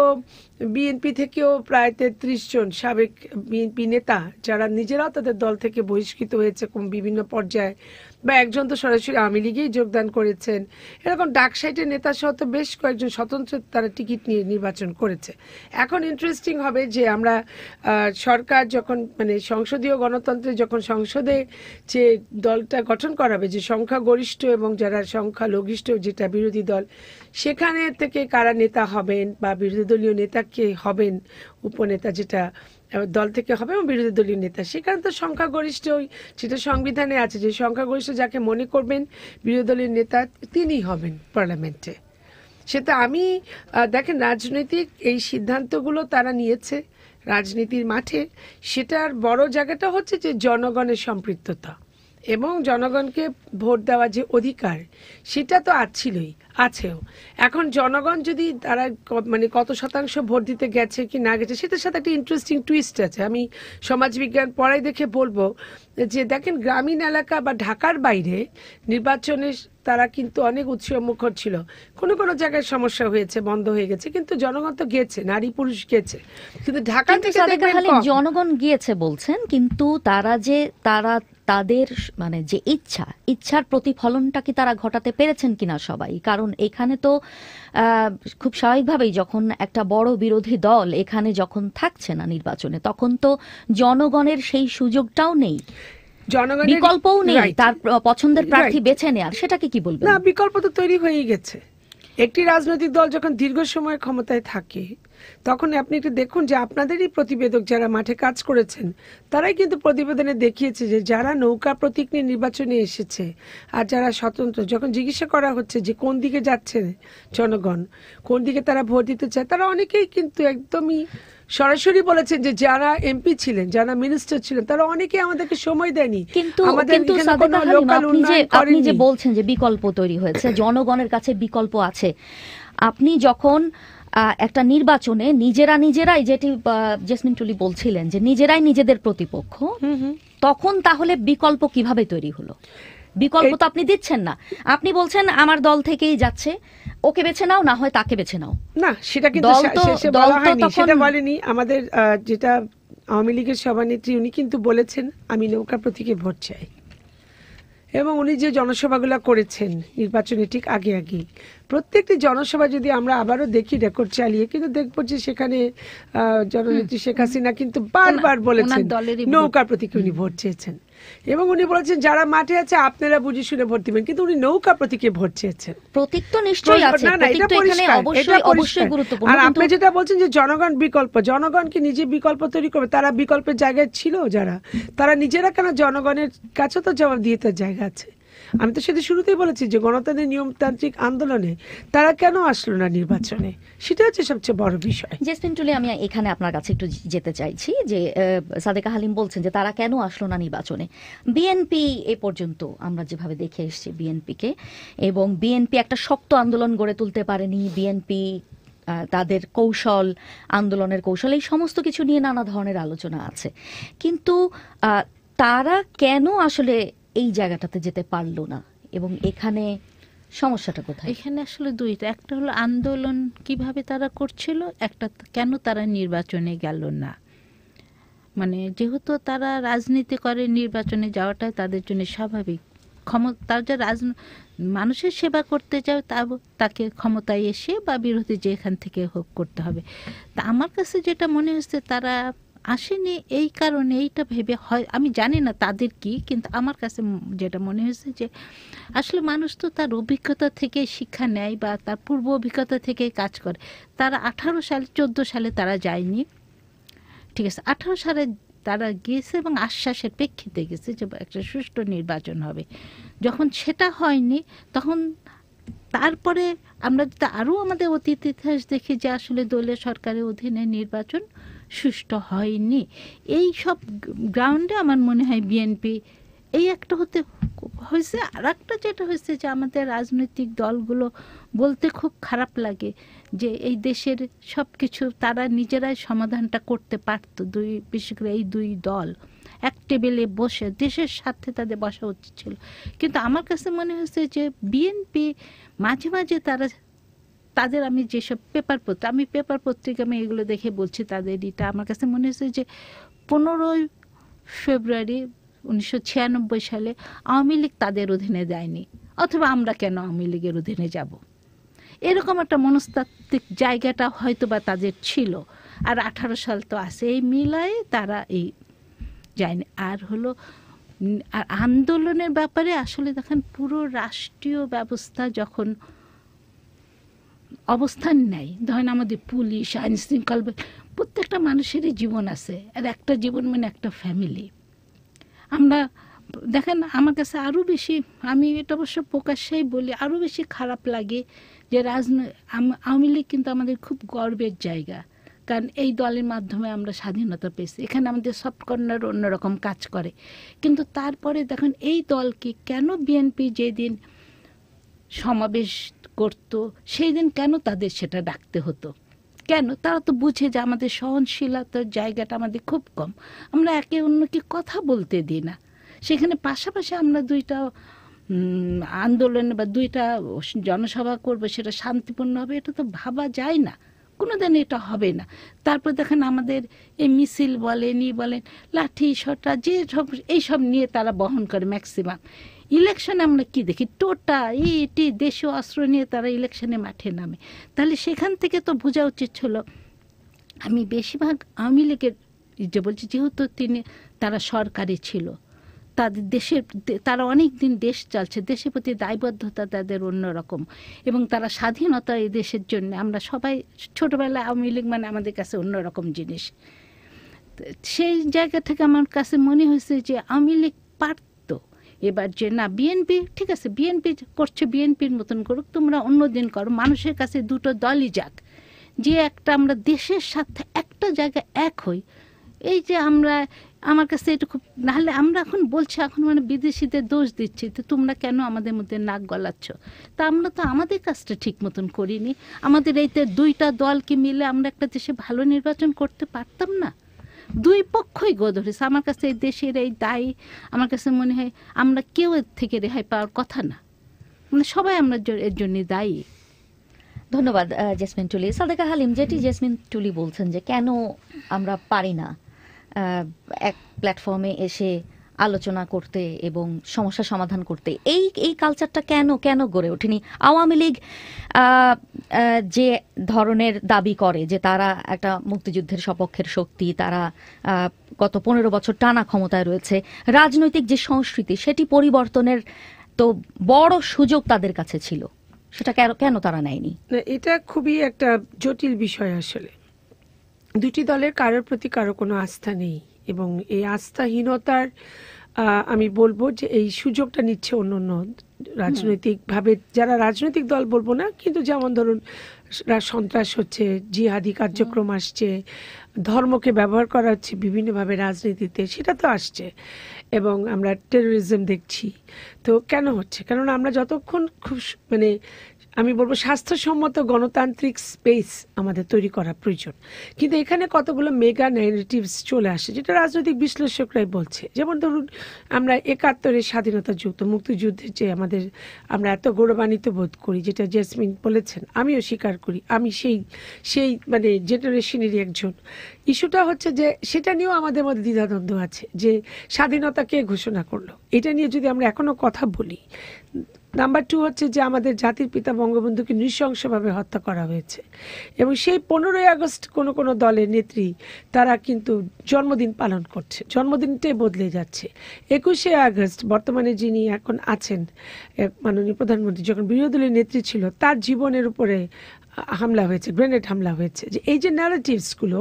বিএনপি থেকেও প্রায় তেত্রিশ জন সাবেক বিএনপি নেতা যারা নিজেরাও তাদের দল থেকে বহিষ্কৃত হয়েছে বিভিন্ন পর্যায়ে বা একজন তো সরাসরি আওয়ামী লীগেই যোগদান করেছেন এরকম ডাক সাইটের সহ তো বেশ কয়েকজন স্বতন্ত্র তারা টিকিট নিয়ে নির্বাচন করেছে এখন ইন্টারেস্টিং হবে যে আমরা সরকার যখন মানে সংসদীয় গণতন্ত্রে যখন সংসদে যে দলটা গঠন করা হবে যে সংখ্যাগরিষ্ঠ এবং যারা সংখ্যালঘিষ্ঠ যেটা বিরোধী দল সেখানে থেকে কারা নেতা হবেন বা বিরোধী দলীয় নেতা কে হবেন উপনেতা যেটা দল থেকে হবে এবং বিরোধী দলীয় নেতা সে কারণে তো সংখ্যাগরিষ্ঠ ওই সেটা সংবিধানে আছে যে সংখ্যাগরিষ্ঠ যাকে মনে করবেন বিরোধী দলীয় নেতা তিনিই হবেন পার্লামেন্টে সেটা আমি দেখেন রাজনৈতিক এই সিদ্ধান্তগুলো তারা নিয়েছে রাজনীতির মাঠে সেটার বড় জায়গাটা হচ্ছে যে জনগণের সম্পৃক্ততা এবং জনগণকে ভোট দেওয়ার যে অধিকার সেটা তো আছিলই আছেও এখন জনগণ যদি তারা মানে কত শতাংশ ভোট দিতে গেছে কি না গেছে সেটার সাথে একটা ইন্টারেস্টিং টুইস্ট আছে আমি সমাজবিজ্ঞান পড়াই দেখে বলবো যে দেখেন গ্রামীণ এলাকা বা ঢাকার বাইরে নির্বাচনে তারা কিন্তু অনেক উৎসব মুখর ছিল কোনো কোনো জায়গায় সমস্যা হয়েছে বন্ধ হয়ে গেছে কিন্তু জনগণ তো গেছে নারী পুরুষ গেছে কিন্তু ঢাকা থেকে জনগণ গিয়েছে বলছেন কিন্তু তারা যে তারা তাদের মানে যে ইচ্ছা ইচ্ছার প্রতিফলনটা কি তারা ঘটাতে পেরেছেন কিনা সবাই কারণ এখানে তো খুব স্বাভাবিকভাবেই যখন একটা বড় বিরোধী দল এখানে যখন থাকছে না নির্বাচনে তখন তো জনগণের সেই সুযোগটাও নেই বিকল্পও নেই তার পছন্দের প্রার্থী বেছে নেয়ার সেটাকে কি বলবেন না বিকল্প তো তৈরি হয়েই গেছে একটি রাজনৈতিক দল যখন দীর্ঘ সময় ক্ষমতায় থাকে তখন আপনি একটু দেখুন যে আপনাদেরই প্রতিবেদক যারা মাঠে কাজ করেছেন তারাই কিন্তু প্রতিবেদনে দেখিয়েছে যে যারা নৌকা প্রতীক নিয়ে নির্বাচনে এসেছে আর যারা স্বতন্ত্র যখন জিজ্ঞাসা করা হচ্ছে যে কোন দিকে যাচ্ছে জনগণ কোন দিকে তারা ভোট দিতে চায় তারা অনেকেই কিন্তু একদমই সরাসরি বলেছেন যে যারা এমপি ছিলেন যারা মিনিস্টার ছিলেন তারা অনেকে আমাদেরকে সময় দেয়নি কিন্তু কিন্তু আপনি যে আপনি যে বলছেন যে বিকল্প তৈরি হয়েছে জনগণের কাছে বিকল্প আছে আপনি যখন একটা নির্বাচনে নিজেরা নিজেরাই যেটি জেসমিন টুলি বলছিলেন যে নিজেরাই নিজেদের প্রতিপক্ষ তখন তাহলে বিকল্প কিভাবে তৈরি হলো বিকল্প তো আপনি দিচ্ছেন না আপনি বলছেন আমার দল থেকেই যাচ্ছে ওকে বেছে নাও না হয় তাকে বেছে নাও না সেটা কিন্তু সেটা বলেনি আমাদের যেটা আওয়ামী লীগের সভানেত্রী উনি কিন্তু বলেছেন আমি নৌকা প্রতীকে ভোট চাই এবং উনি যে জনসভাগুলো করেছেন নির্বাচনে ঠিক আগে আগে প্রত্যেকটি জনসভা যদি আমরা আবারও দেখি রেকর্ড চালিয়ে কিন্তু দেখবো যে সেখানে জননেত্রী শেখ হাসিনা কিন্তু বারবার বলেছেন নৌকার প্রতীকে উনি ভোট চেয়েছেন এবং উনি বলেছেন যারা মাঠে আছে আপনারা বুঝে শুনে ভোট দিবেন কিন্তু উনি নৌকা প্রতীকে ভোট চেয়েছেন প্রতীক তো নিশ্চয়ই আছে না এটা পরিষ্কার অবশ্যই গুরুত্বপূর্ণ আর আপনি যেটা বলছেন যে জনগণ বিকল্প জনগণ কি নিজে বিকল্প তৈরি করবে তারা বিকল্পের জায়গায় ছিল যারা তারা নিজেরা কেন জনগণের কাছে তো জবাব দিয়ে তার জায়গা আছে আমি তো সেটা শুরুতেই বলেছি যে গণতান্ত্রিক নিয়মতান্ত্রিক আন্দোলনে তারা কেন আসলো না নির্বাচনে সেটা হচ্ছে সবচেয়ে বড় বিষয় জেসমিন টুলি আমি এখানে আপনার কাছে একটু যেতে চাইছি যে সাদেকা হালিম বলছেন যে তারা কেন আসলো না নির্বাচনে বিএনপি এ পর্যন্ত আমরা যেভাবে দেখে এসেছি বিএনপিকে এবং বিএনপি একটা শক্ত আন্দোলন গড়ে তুলতে পারেনি বিএনপি তাদের কৌশল আন্দোলনের কৌশল এই সমস্ত কিছু নিয়ে নানা ধরনের আলোচনা আছে কিন্তু তারা কেন আসলে এই জায়গাটাতে যেতে পারলো না এবং এখানে সমস্যাটা কোথায় এখানে আসলে দুইটা একটা হলো আন্দোলন কিভাবে তারা করছিল একটা কেন তারা নির্বাচনে গেল না মানে যেহেতু তারা রাজনীতি করে নির্বাচনে যাওয়াটাই তাদের জন্য স্বাভাবিক ক্ষমতা তার যে রাজ মানুষের সেবা করতে যাও তা তাকে ক্ষমতায় এসে বা বিরোধী যেখান থেকে হোক করতে হবে তা আমার কাছে যেটা মনে হচ্ছে তারা আসেনি এই কারণে এইটা ভেবে হয় আমি জানি না তাদের কি কিন্তু আমার কাছে যেটা মনে হয়েছে যে আসলে মানুষ তো তার অভিজ্ঞতা থেকে শিক্ষা নেয় বা তার পূর্ব অভিজ্ঞতা থেকে কাজ করে তারা আঠারো সালে চোদ্দো সালে তারা যায়নি ঠিক আছে আঠারো সালে তারা গিয়েছে এবং আশ্বাসের প্রেক্ষিতে গেছে যে একটা সুষ্ঠু নির্বাচন হবে যখন সেটা হয়নি তখন তারপরে আমরা যদি আরও আমাদের অতীত ইতিহাস দেখি যে আসলে দলীয় সরকারের অধীনে নির্বাচন সুষ্ঠু হয়নি এই সব গ্রাউন্ডে আমার মনে হয় বিএনপি এই একটা হতে হয়েছে আর একটা যেটা হয়েছে যে আমাদের রাজনৈতিক দলগুলো বলতে খুব খারাপ লাগে যে এই দেশের সব কিছু তারা নিজেরাই সমাধানটা করতে পারতো দুই বিশেষ করে এই দুই দল এক টেবিলে বসে দেশের স্বার্থে তাদের বসা উচিত ছিল কিন্তু আমার কাছে মনে হয়েছে যে বিএনপি মাঝে মাঝে তারা তাদের আমি যেসব পেপার পত্রিকা আমি পেপার পত্রিকা আমি এগুলো দেখে বলছি তাদের এটা আমার কাছে মনে হয়েছে যে পনেরোই ফেব্রুয়ারি উনিশশো সালে আওয়ামী লীগ তাদের অধীনে যায়নি অথবা আমরা কেন আওয়ামী লীগের অধীনে যাব এরকম একটা মনস্তাত্ত্বিক জায়গাটা হয়তো বা তাদের ছিল আর আঠারো সাল তো আছে এই মিলায়ে তারা এই যায়নি আর হলো আর আন্দোলনের ব্যাপারে আসলে দেখেন পুরো রাষ্ট্রীয় ব্যবস্থা যখন অবস্থান নেয় ধরেন আমাদের পুলিশ আইন শৃঙ্খল প্রত্যেকটা মানুষেরই জীবন আছে আর একটা জীবন মানে একটা ফ্যামিলি আমরা দেখেন আমার কাছে আরও বেশি আমি এটা অবশ্য প্রকাশ্যেই বলি আরও বেশি খারাপ লাগে যে রাজন আওয়ামী লীগ কিন্তু আমাদের খুব গর্বের জায়গা কারণ এই দলের মাধ্যমে আমরা স্বাধীনতা পেয়েছি এখানে আমাদের সফটকর্নার অন্যরকম কাজ করে কিন্তু তারপরে দেখুন এই দলকে কেন বিএনপি যেদিন সমাবেশ করত সেই দিন কেন তাদের সেটা ডাকতে হতো কেন তারা তো বুঝে যে আমাদের সহনশীলতার জায়গাটা আমাদের খুব কম আমরা একে অন্যকে কথা বলতে দিই না সেখানে পাশাপাশি আমরা দুইটা আন্দোলন বা দুইটা জনসভা করব সেটা শান্তিপূর্ণ হবে এটা তো ভাবা যায় না কোনো দিন এটা হবে না তারপর দেখেন আমাদের এই মিছিল বলেন ই বলেন লাঠি শটা যে সব এইসব নিয়ে তারা বহন করে ম্যাক্সিমাম ইলেকশন আমরা কি দেখি টোটা ইটি দেশীয় অস্ত্র নিয়ে তারা ইলেকশনে মাঠে নামে তাহলে সেখান থেকে তো বোঝা উচিত ছিল আমি বেশিরভাগ আওয়ামী লীগের যে বলছি যেহেতু তিনি তারা সরকারি ছিল তাদের দেশের তারা অনেক দিন দেশ চলছে দেশের প্রতি দায়বদ্ধতা তাদের অন্যরকম এবং তারা স্বাধীনতা এই দেশের জন্য আমরা সবাই ছোটোবেলায় আওয়ামী লীগ মানে আমাদের কাছে অন্যরকম জিনিস সেই জায়গা থেকে আমার কাছে মনে হয়েছে যে আওয়ামী লীগ পার্ট এবার যে না বিএনপি ঠিক আছে বিএনপি করছে বিএনপির মতন করুক তোমরা অন্যদিন করো মানুষের কাছে দুটো দলই যাক যে একটা আমরা দেশের সাথে একটা জায়গায় এক হই এই যে আমরা আমার কাছে এটা খুব নাহলে আমরা এখন বলছি এখন মানে বিদেশিদের দোষ দিচ্ছি তো তোমরা কেন আমাদের মধ্যে নাক গলাচ্ছ তা আমরা তো আমাদের কাজটা ঠিক মতন করিনি আমাদের এইতে দুইটা দলকে মিলে আমরা একটা দেশে ভালো নির্বাচন করতে পারতাম না দুই পক্ষই গো ধরেছে আমার কাছে এই দেশের এই দায়ী আমার কাছে মনে হয় আমরা কেউ এর থেকে রেহাই পাওয়ার কথা না মানে সবাই আমরা এর জন্য দায়ী ধন্যবাদ জেসমিন টুলি সাদেকা হালিম যেটি জেসমিন টুলি বলছেন যে কেন আমরা পারি না এক প্ল্যাটফর্মে এসে আলোচনা করতে এবং সমস্যা সমাধান করতে এই এই কালচারটা কেন কেন গড়ে ওঠেনি আওয়ামী লীগ যে ধরনের দাবি করে যে তারা একটা মুক্তিযুদ্ধের সপক্ষের শক্তি তারা গত পনেরো বছর টানা ক্ষমতায় রয়েছে রাজনৈতিক যে সংস্কৃতি সেটি পরিবর্তনের তো বড় সুযোগ তাদের কাছে ছিল সেটা কেন কেন তারা নেয়নি এটা খুবই একটা জটিল বিষয় আসলে দুটি দলের কারোর প্রতি কারো কোনো আস্থা নেই এবং এই আস্থাহীনতার আমি বলবো যে এই সুযোগটা নিচ্ছে অন্য অন্য রাজনৈতিকভাবে যারা রাজনৈতিক দল বলবো না কিন্তু যেমন ধরুন সন্ত্রাস হচ্ছে জিহাদি কার্যক্রম আসছে ধর্মকে ব্যবহার করা হচ্ছে বিভিন্নভাবে রাজনীতিতে সেটা তো আসছে এবং আমরা টেরোরিজম দেখছি তো কেন হচ্ছে কেননা আমরা যতক্ষণ খুব মানে আমি বলবো স্বাস্থ্যসম্মত গণতান্ত্রিক স্পেস আমাদের তৈরি করা প্রয়োজন কিন্তু এখানে কতগুলো মেগা নেগেটিভস চলে আসে যেটা রাজনৈতিক বিশ্লেষকরাই বলছে যেমন ধরুন আমরা একাত্তরের স্বাধীনতা যুক্ত মুক্তিযুদ্ধের যে আমাদের আমরা এত গৌরবান্বিত বোধ করি যেটা জেসমিন বলেছেন আমিও স্বীকার করি আমি সেই সেই মানে জেনারেশনেরই একজন ইস্যুটা হচ্ছে যে সেটা নিয়েও আমাদের মধ্যে দ্বিধাদ্বন্দ্ব আছে যে স্বাধীনতা কে ঘোষণা করলো এটা নিয়ে যদি আমরা এখনও কথা বলি নাম্বার টু হচ্ছে যে আমাদের জাতির পিতা বঙ্গবন্ধুকে নৃশংসভাবে হত্যা করা হয়েছে এবং সেই পনেরোই আগস্ট কোনো কোনো দলের নেত্রী তারা কিন্তু জন্মদিন পালন করছে জন্মদিনটাই বদলে যাচ্ছে একুশে আগস্ট বর্তমানে যিনি এখন আছেন মাননীয় প্রধানমন্ত্রী যখন বিরোধী দলের নেত্রী ছিল তার জীবনের উপরে হামলা হয়েছে গ্রেনেড হামলা হয়েছে যে এই যে ন্যারেটিভসগুলো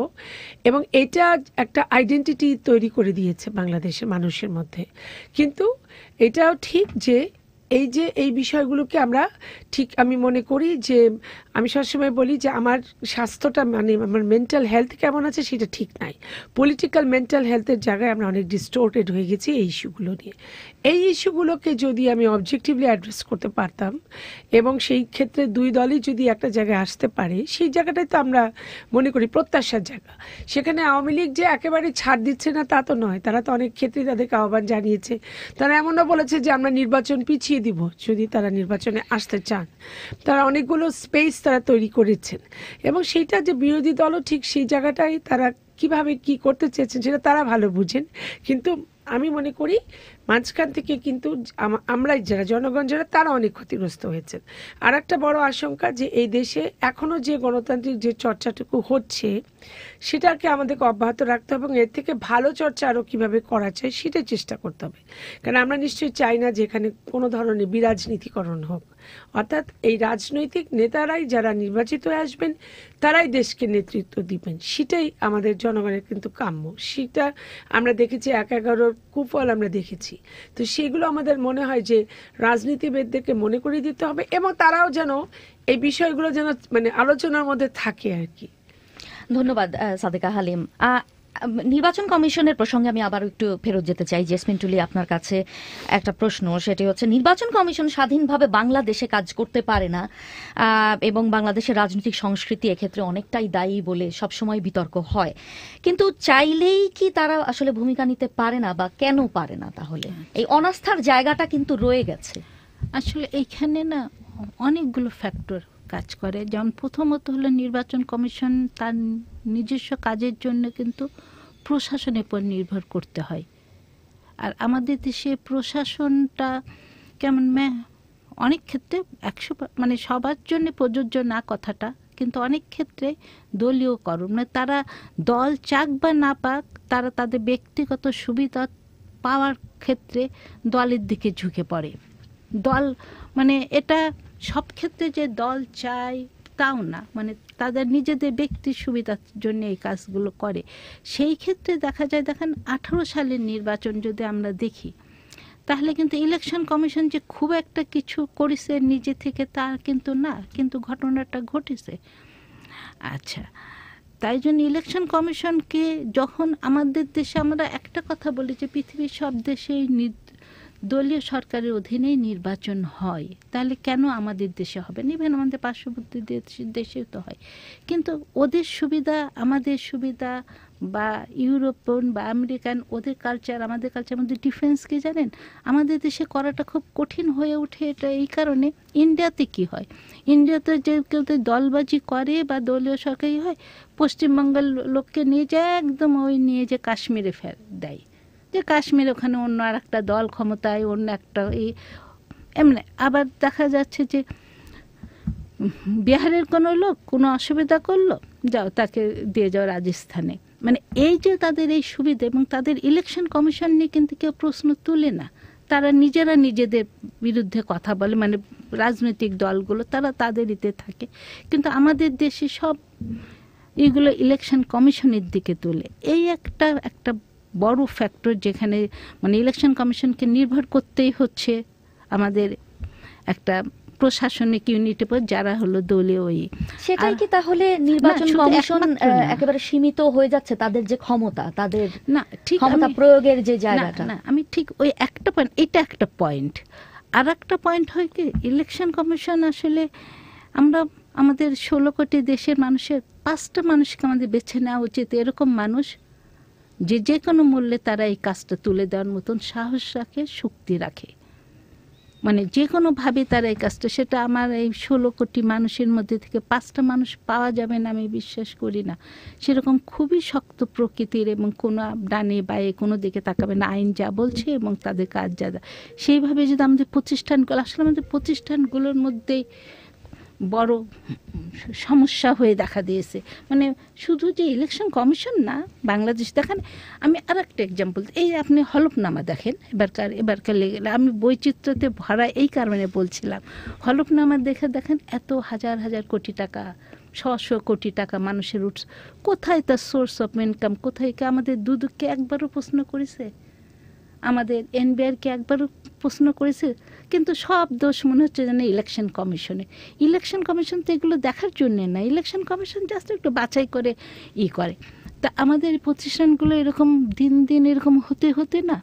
এবং এটা একটা আইডেন্টিটি তৈরি করে দিয়েছে বাংলাদেশের মানুষের মধ্যে কিন্তু এটাও ঠিক যে এই যে এই বিষয়গুলোকে আমরা ঠিক আমি মনে করি যে আমি সবসময় বলি যে আমার স্বাস্থ্যটা মানে আমার মেন্টাল হেলথ কেমন আছে সেটা ঠিক নাই পলিটিক্যাল মেন্টাল হেলথের জায়গায় আমরা অনেক ডিস্টোর্টেড হয়ে গেছি এই ইস্যুগুলো নিয়ে এই ইস্যুগুলোকে যদি আমি অবজেক্টিভলি অ্যাড্রেস করতে পারতাম এবং সেই ক্ষেত্রে দুই দলই যদি একটা জায়গায় আসতে পারে সেই জায়গাটাই তো আমরা মনে করি প্রত্যাশার জায়গা সেখানে আওয়ামী লীগ যে একেবারে ছাড় দিচ্ছে না তা তো নয় তারা তো অনেক ক্ষেত্রে তাদেরকে আহ্বান জানিয়েছে তারা এমনও বলেছে যে আমরা নির্বাচন পিছিয়ে দিব যদি তারা নির্বাচনে আসতে চান তারা অনেকগুলো স্পেস তারা তৈরি করেছেন এবং সেইটা যে বিরোধী দলও ঠিক সেই জায়গাটাই তারা কিভাবে কি করতে চেয়েছেন সেটা তারা ভালো বুঝেন কিন্তু আমি মনে করি মাঝখান থেকে কিন্তু আমরাই যারা জনগণ যারা তারা অনেক ক্ষতিগ্রস্ত হয়েছেন আর একটা বড় আশঙ্কা যে এই দেশে এখনও যে গণতান্ত্রিক যে চর্চাটুকু হচ্ছে সেটাকে আমাদেরকে অব্যাহত রাখতে হবে এবং এর থেকে ভালো চর্চা আরও কীভাবে করা চায় সেটাই চেষ্টা করতে হবে কারণ আমরা নিশ্চয়ই চাই না যেখানে কোনো ধরনের বিরাজনীতিকরণ হোক অর্থাৎ এই রাজনৈতিক নেতারাই যারা নির্বাচিত হয়ে আসবেন তারাই দেশকে নেতৃত্ব দিবেন সেটাই আমাদের জনগণের কিন্তু কাম্য সেটা আমরা দেখেছি এক এগারোর কুফল আমরা দেখেছি পেয়েছি তো সেগুলো আমাদের মনে হয় যে রাজনীতিবিদদেরকে মনে করিয়ে দিতে হবে এবং তারাও যেন এই বিষয়গুলো যেন মানে আলোচনার মধ্যে থাকে আর কি ধন্যবাদ সাদেকা হালিম নির্বাচন কমিশনের প্রসঙ্গে আমি আবার একটু ফেরত যেতে চাই জেসমিন টুলি আপনার কাছে একটা প্রশ্ন সেটি হচ্ছে নির্বাচন কমিশন স্বাধীনভাবে বাংলাদেশে কাজ করতে পারে না এবং বাংলাদেশের রাজনৈতিক সংস্কৃতি এক্ষেত্রে অনেকটাই দায়ী বলে সবসময় বিতর্ক হয় কিন্তু চাইলেই কি তারা আসলে ভূমিকা নিতে পারে না বা কেন পারে না তাহলে এই অনাস্থার জায়গাটা কিন্তু রয়ে গেছে আসলে এইখানে না অনেকগুলো ফ্যাক্টর কাজ করে যেমন প্রথমত হলো নির্বাচন কমিশন তার নিজস্ব কাজের জন্য কিন্তু প্রশাসনের উপর নির্ভর করতে হয় আর আমাদের দেশে প্রশাসনটা কেমন ম্যা অনেক ক্ষেত্রে একশো মানে সবার জন্য প্রযোজ্য না কথাটা কিন্তু অনেক ক্ষেত্রে দলীয় করণ মানে তারা দল চাক বা না পাক তারা তাদের ব্যক্তিগত সুবিধা পাওয়ার ক্ষেত্রে দলের দিকে ঝুঁকে পড়ে দল মানে এটা সব ক্ষেত্রে যে দল চায় তাও না মানে তাদের নিজেদের ব্যক্তির সুবিধার জন্য এই কাজগুলো করে সেই ক্ষেত্রে দেখা যায় দেখেন আঠারো সালের নির্বাচন যদি আমরা দেখি তাহলে কিন্তু ইলেকশন কমিশন যে খুব একটা কিছু করেছে নিজে থেকে তা কিন্তু না কিন্তু ঘটনাটা ঘটেছে আচ্ছা তাই জন্য ইলেকশন কমিশনকে যখন আমাদের দেশে আমরা একটা কথা বলি যে পৃথিবীর সব দেশেই দলীয় সরকারের অধীনেই নির্বাচন হয় তাহলে কেন আমাদের দেশে হবে না ইভেন আমাদের পার্শ্ববর্তী দেশেও তো হয় কিন্তু ওদের সুবিধা আমাদের সুবিধা বা ইউরোপন বা আমেরিকান ওদের কালচার আমাদের কালচার মধ্যে ডিফেন্স কি জানেন আমাদের দেশে করাটা খুব কঠিন হয়ে ওঠে এটা এই কারণে ইন্ডিয়াতে কি হয় ইন্ডিয়াতে যে কেউ তো দলবাজি করে বা দলীয় সরকারই হয় পশ্চিমবঙ্গের লোককে নিয়ে যায় একদম ওই নিয়ে যে কাশ্মীরে ফের দেয় যে কাশ্মীর ওখানে অন্য আর একটা দল ক্ষমতায় অন্য একটা এই এমনি আবার দেখা যাচ্ছে যে বিহারের কোনো লোক কোনো অসুবিধা করলো যাও তাকে দিয়ে যাও রাজস্থানে মানে এই যে তাদের এই সুবিধা এবং তাদের ইলেকশন কমিশন নিয়ে কিন্তু কেউ প্রশ্ন তুলে না তারা নিজেরা নিজেদের বিরুদ্ধে কথা বলে মানে রাজনৈতিক দলগুলো তারা তাদের ইতে থাকে কিন্তু আমাদের দেশে সব এগুলো ইলেকশন কমিশনের দিকে তুলে এই একটা একটা বড় ফ্যাক্টর যেখানে মানে ইলেকশন কমিশনকে নির্ভর করতেই হচ্ছে আমাদের একটা প্রশাসনিক ইউনিট উপর যারা হলো দলীয় সেটাই কি তাহলে নির্বাচন কমিশন একেবারে সীমিত হয়ে যাচ্ছে তাদের যে ক্ষমতা তাদের না ঠিক ক্ষমতা প্রয়োগের যে জায়গাটা না আমি ঠিক ওই একটা পয়েন্ট এটা একটা পয়েন্ট আর একটা পয়েন্ট হয় কি ইলেকশন কমিশন আসলে আমরা আমাদের ষোলো কোটি দেশের মানুষের পাঁচটা মানুষকে আমাদের বেছে নেওয়া উচিত এরকম মানুষ যে যে কোনো মূল্যে তারা এই কাজটা তুলে দেওয়ার মতন সাহস রাখে শক্তি রাখে মানে যে কোনোভাবে তারা এই কাজটা সেটা আমার এই ষোলো কোটি মানুষের মধ্যে থেকে পাঁচটা মানুষ পাওয়া যাবে না আমি বিশ্বাস করি না সেরকম খুবই শক্ত প্রকৃতির এবং কোনো ডানে বায়ে কোনো দিকে তাকাবে না আইন যা বলছে এবং তাদের কাজ যা সেইভাবে যদি আমাদের প্রতিষ্ঠানগুলো আসলে আমাদের প্রতিষ্ঠানগুলোর মধ্যেই বড় সমস্যা হয়ে দেখা দিয়েছে মানে শুধু যে ইলেকশন কমিশন না বাংলাদেশ দেখেন আমি আর একটা এক্সাম্পল এই আপনি হলফনামা দেখেন এবারকার এবারকার আমি বৈচিত্র্যতে ভরা এই কারণে বলছিলাম হলফনামা দেখে দেখেন এত হাজার হাজার কোটি টাকা ছশো কোটি টাকা মানুষের উঠছে কোথায় তার সোর্স অফ ইনকাম কোথায় আমাদের দুদুককে একবারও প্রশ্ন করেছে আমাদের এনবিআরকে একবার প্রশ্ন করেছে কিন্তু সব দোষ মনে হচ্ছে যেন ইলেকশন কমিশনে ইলেকশন কমিশন তো এগুলো দেখার জন্যে না ইলেকশন কমিশন জাস্ট একটু বাছাই করে ই করে তা আমাদের প্রতিষ্ঠানগুলো এরকম দিন দিন এরকম হতে হতে না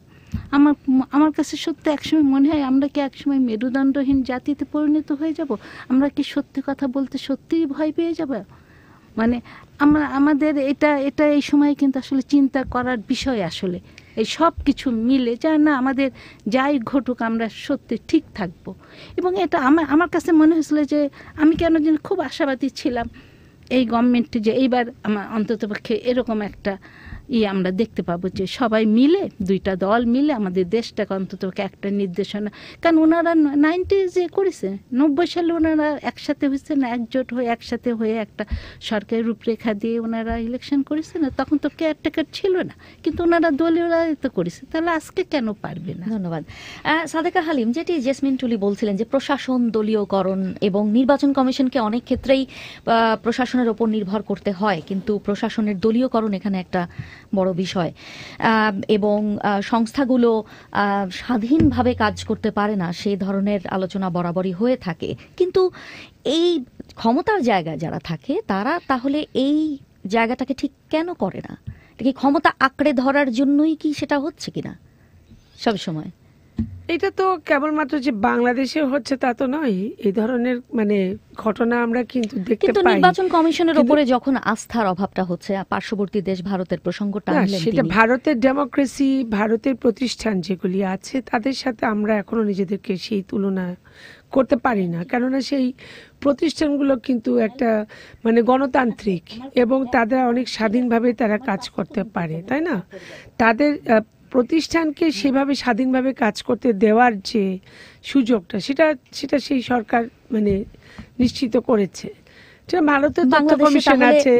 আমার আমার কাছে সত্যি একসময় মনে হয় আমরা কি একসময় মেরুদণ্ডহীন জাতিতে পরিণত হয়ে যাব আমরা কি সত্যি কথা বলতে সত্যিই ভয় পেয়ে যাব মানে আমরা আমাদের এটা এটা এই সময় কিন্তু আসলে চিন্তা করার বিষয় আসলে এই সব কিছু মিলে যা না আমাদের যাই ঘটুক আমরা সত্যি ঠিক থাকব এবং এটা আমার আমার কাছে মনে হয়েছিল যে আমি কেন যেন খুব আশাবাদী ছিলাম এই গভর্নমেন্টে যে এইবার আমার অন্ততপক্ষে এরকম একটা ই আমরা দেখতে পাবো যে সবাই মিলে দুইটা দল মিলে আমাদের দেশটাকে অন্তত একটা নির্দেশনা কারণ ওনারা নাইনটি যে করেছে নব্বই সালে ওনারা একসাথে হয়েছে না একজোট হয়ে একসাথে হয়ে একটা সরকারি রূপরেখা দিয়ে ওনারা ইলেকশন করেছে না তখন তো কেয়ারটেকার ছিল না কিন্তু ওনারা দলীয়রা তো করেছে তাহলে আজকে কেন পারবে না ধন্যবাদ সাদেকা হালিম যেটি জেসমিন টুলি বলছিলেন যে প্রশাসন দলীয়করণ এবং নির্বাচন কমিশনকে অনেক ক্ষেত্রেই প্রশাসনের ওপর নির্ভর করতে হয় কিন্তু প্রশাসনের দলীয়করণ এখানে একটা বড় বিষয় এবং সংস্থাগুলো স্বাধীনভাবে কাজ করতে পারে না সেই ধরনের আলোচনা বরাবরই হয়ে থাকে কিন্তু এই ক্ষমতার জায়গায় যারা থাকে তারা তাহলে এই জায়গাটাকে ঠিক কেন করে না ক্ষমতা আঁকড়ে ধরার জন্যই কি সেটা হচ্ছে কিনা সবসময় এটা তো কেবলমাত্র যে বাংলাদেশে হচ্ছে তা তো নয় এই ধরনের মানে ঘটনা আমরা কিন্তু দেখতে পাই নির্বাচন কমিশনের উপরে যখন আস্থার অভাবটা হচ্ছে পার্শ্ববর্তী দেশ ভারতের প্রসঙ্গ টানলেন সেটা ভারতের ডেমোক্রেসি ভারতের প্রতিষ্ঠান যেগুলি আছে তাদের সাথে আমরা এখনো নিজেদেরকে সেই তুলনা করতে পারি না কেননা সেই প্রতিষ্ঠানগুলো কিন্তু একটা মানে গণতান্ত্রিক এবং তাদের অনেক স্বাধীনভাবে তারা কাজ করতে পারে তাই না তাদের প্রতিষ্ঠানকে সেভাবে স্বাধীনভাবে কাজ করতে দেওয়ার যে সুযোগটা সেটা সেটা সেই সরকার মানে নিশ্চিত করেছে আছে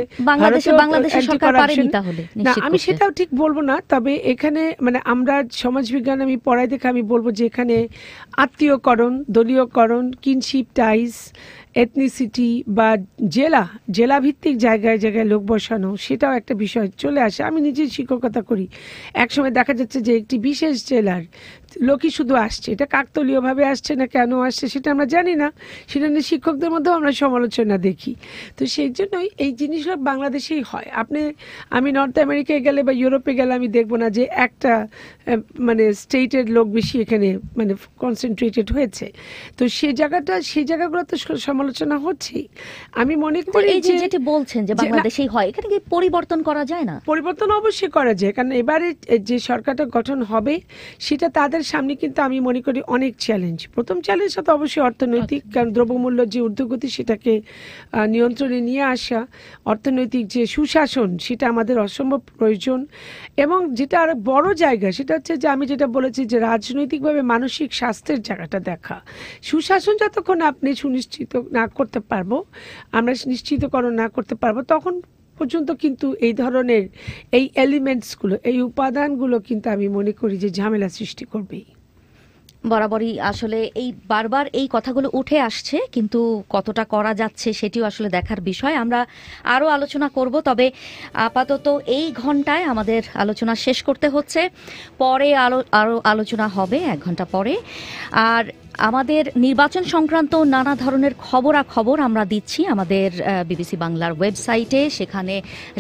না আমি সেটাও ঠিক বলবো না তবে এখানে মানে আমরা সমাজবিজ্ঞান আমি পড়াই দেখে আমি বলবো যে এখানে আত্মীয়করণ দলীয়করণ কিনশিপ টাইস এথনিসিটি বা জেলা জেলাভিত্তিক জায়গায় জায়গায় লোক বসানো সেটাও একটা বিষয় চলে আসে আমি নিজে শিক্ষকতা করি একসময় দেখা যাচ্ছে যে একটি বিশেষ জেলার লোকই শুধু আসছে এটা কাকতলীয়ভাবে আসছে না কেন আসছে সেটা আমরা জানি না সেটা নিয়ে শিক্ষকদের মধ্যেও আমরা সমালোচনা দেখি তো সেই জন্যই এই জিনিসগুলো বাংলাদেশেই হয় আপনি আমি নর্থ আমেরিকায় গেলে বা ইউরোপে গেলে আমি দেখবো না যে একটা মানে স্টেটের লোক বেশি এখানে মানে কনসেন্ট্রেটেড হয়েছে তো সেই জায়গাটা সেই জায়গাগুলো তো সমালোচনা হচ্ছেই আমি মনে করি এই যেটি বলছেন যে বাংলাদেশেই হয় এখানে কি পরিবর্তন করা যায় না পরিবর্তন অবশ্যই করা যায় কারণ এবারে যে সরকারটা গঠন হবে সেটা তাদের সরকারের সামনে কিন্তু আমি মনে করি অনেক চ্যালেঞ্জ প্রথম চ্যালেঞ্জ তো অবশ্যই অর্থনৈতিক কারণ দ্রব্যমূল্য যে ঊর্ধ্বগতি সেটাকে নিয়ন্ত্রণে নিয়ে আসা অর্থনৈতিক যে সুশাসন সেটা আমাদের অসম্ভব প্রয়োজন এবং যেটা আরও বড় জায়গা সেটা হচ্ছে যে আমি যেটা বলেছি যে রাজনৈতিকভাবে মানসিক স্বাস্থ্যের জায়গাটা দেখা সুশাসন যতক্ষণ আপনি সুনিশ্চিত না করতে পারবো আমরা নিশ্চিতকরণ না করতে পারবো তখন পর্যন্ত কিন্তু এই ধরনের এই এলিমেন্টসগুলো এই উপাদানগুলো কিন্তু আমি মনে করি যে ঝামেলা সৃষ্টি করবেই বরাবরই আসলে এই বারবার এই কথাগুলো উঠে আসছে কিন্তু কতটা করা যাচ্ছে সেটিও আসলে দেখার বিষয় আমরা আরও আলোচনা করব তবে আপাতত এই ঘন্টায় আমাদের আলোচনা শেষ করতে হচ্ছে পরে আলো আরও আলোচনা হবে এক ঘন্টা পরে আর আমাদের নির্বাচন সংক্রান্ত নানা ধরনের খবরাখবর আমরা দিচ্ছি আমাদের বিবিসি বাংলার ওয়েবসাইটে সেখানে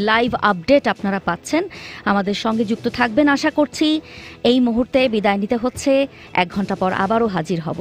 লাইভ আপডেট আপনারা পাচ্ছেন আমাদের সঙ্গে যুক্ত থাকবেন আশা করছি এই মুহূর্তে বিদায় নিতে হচ্ছে এক ঘন্টা পর আবারও হাজির হব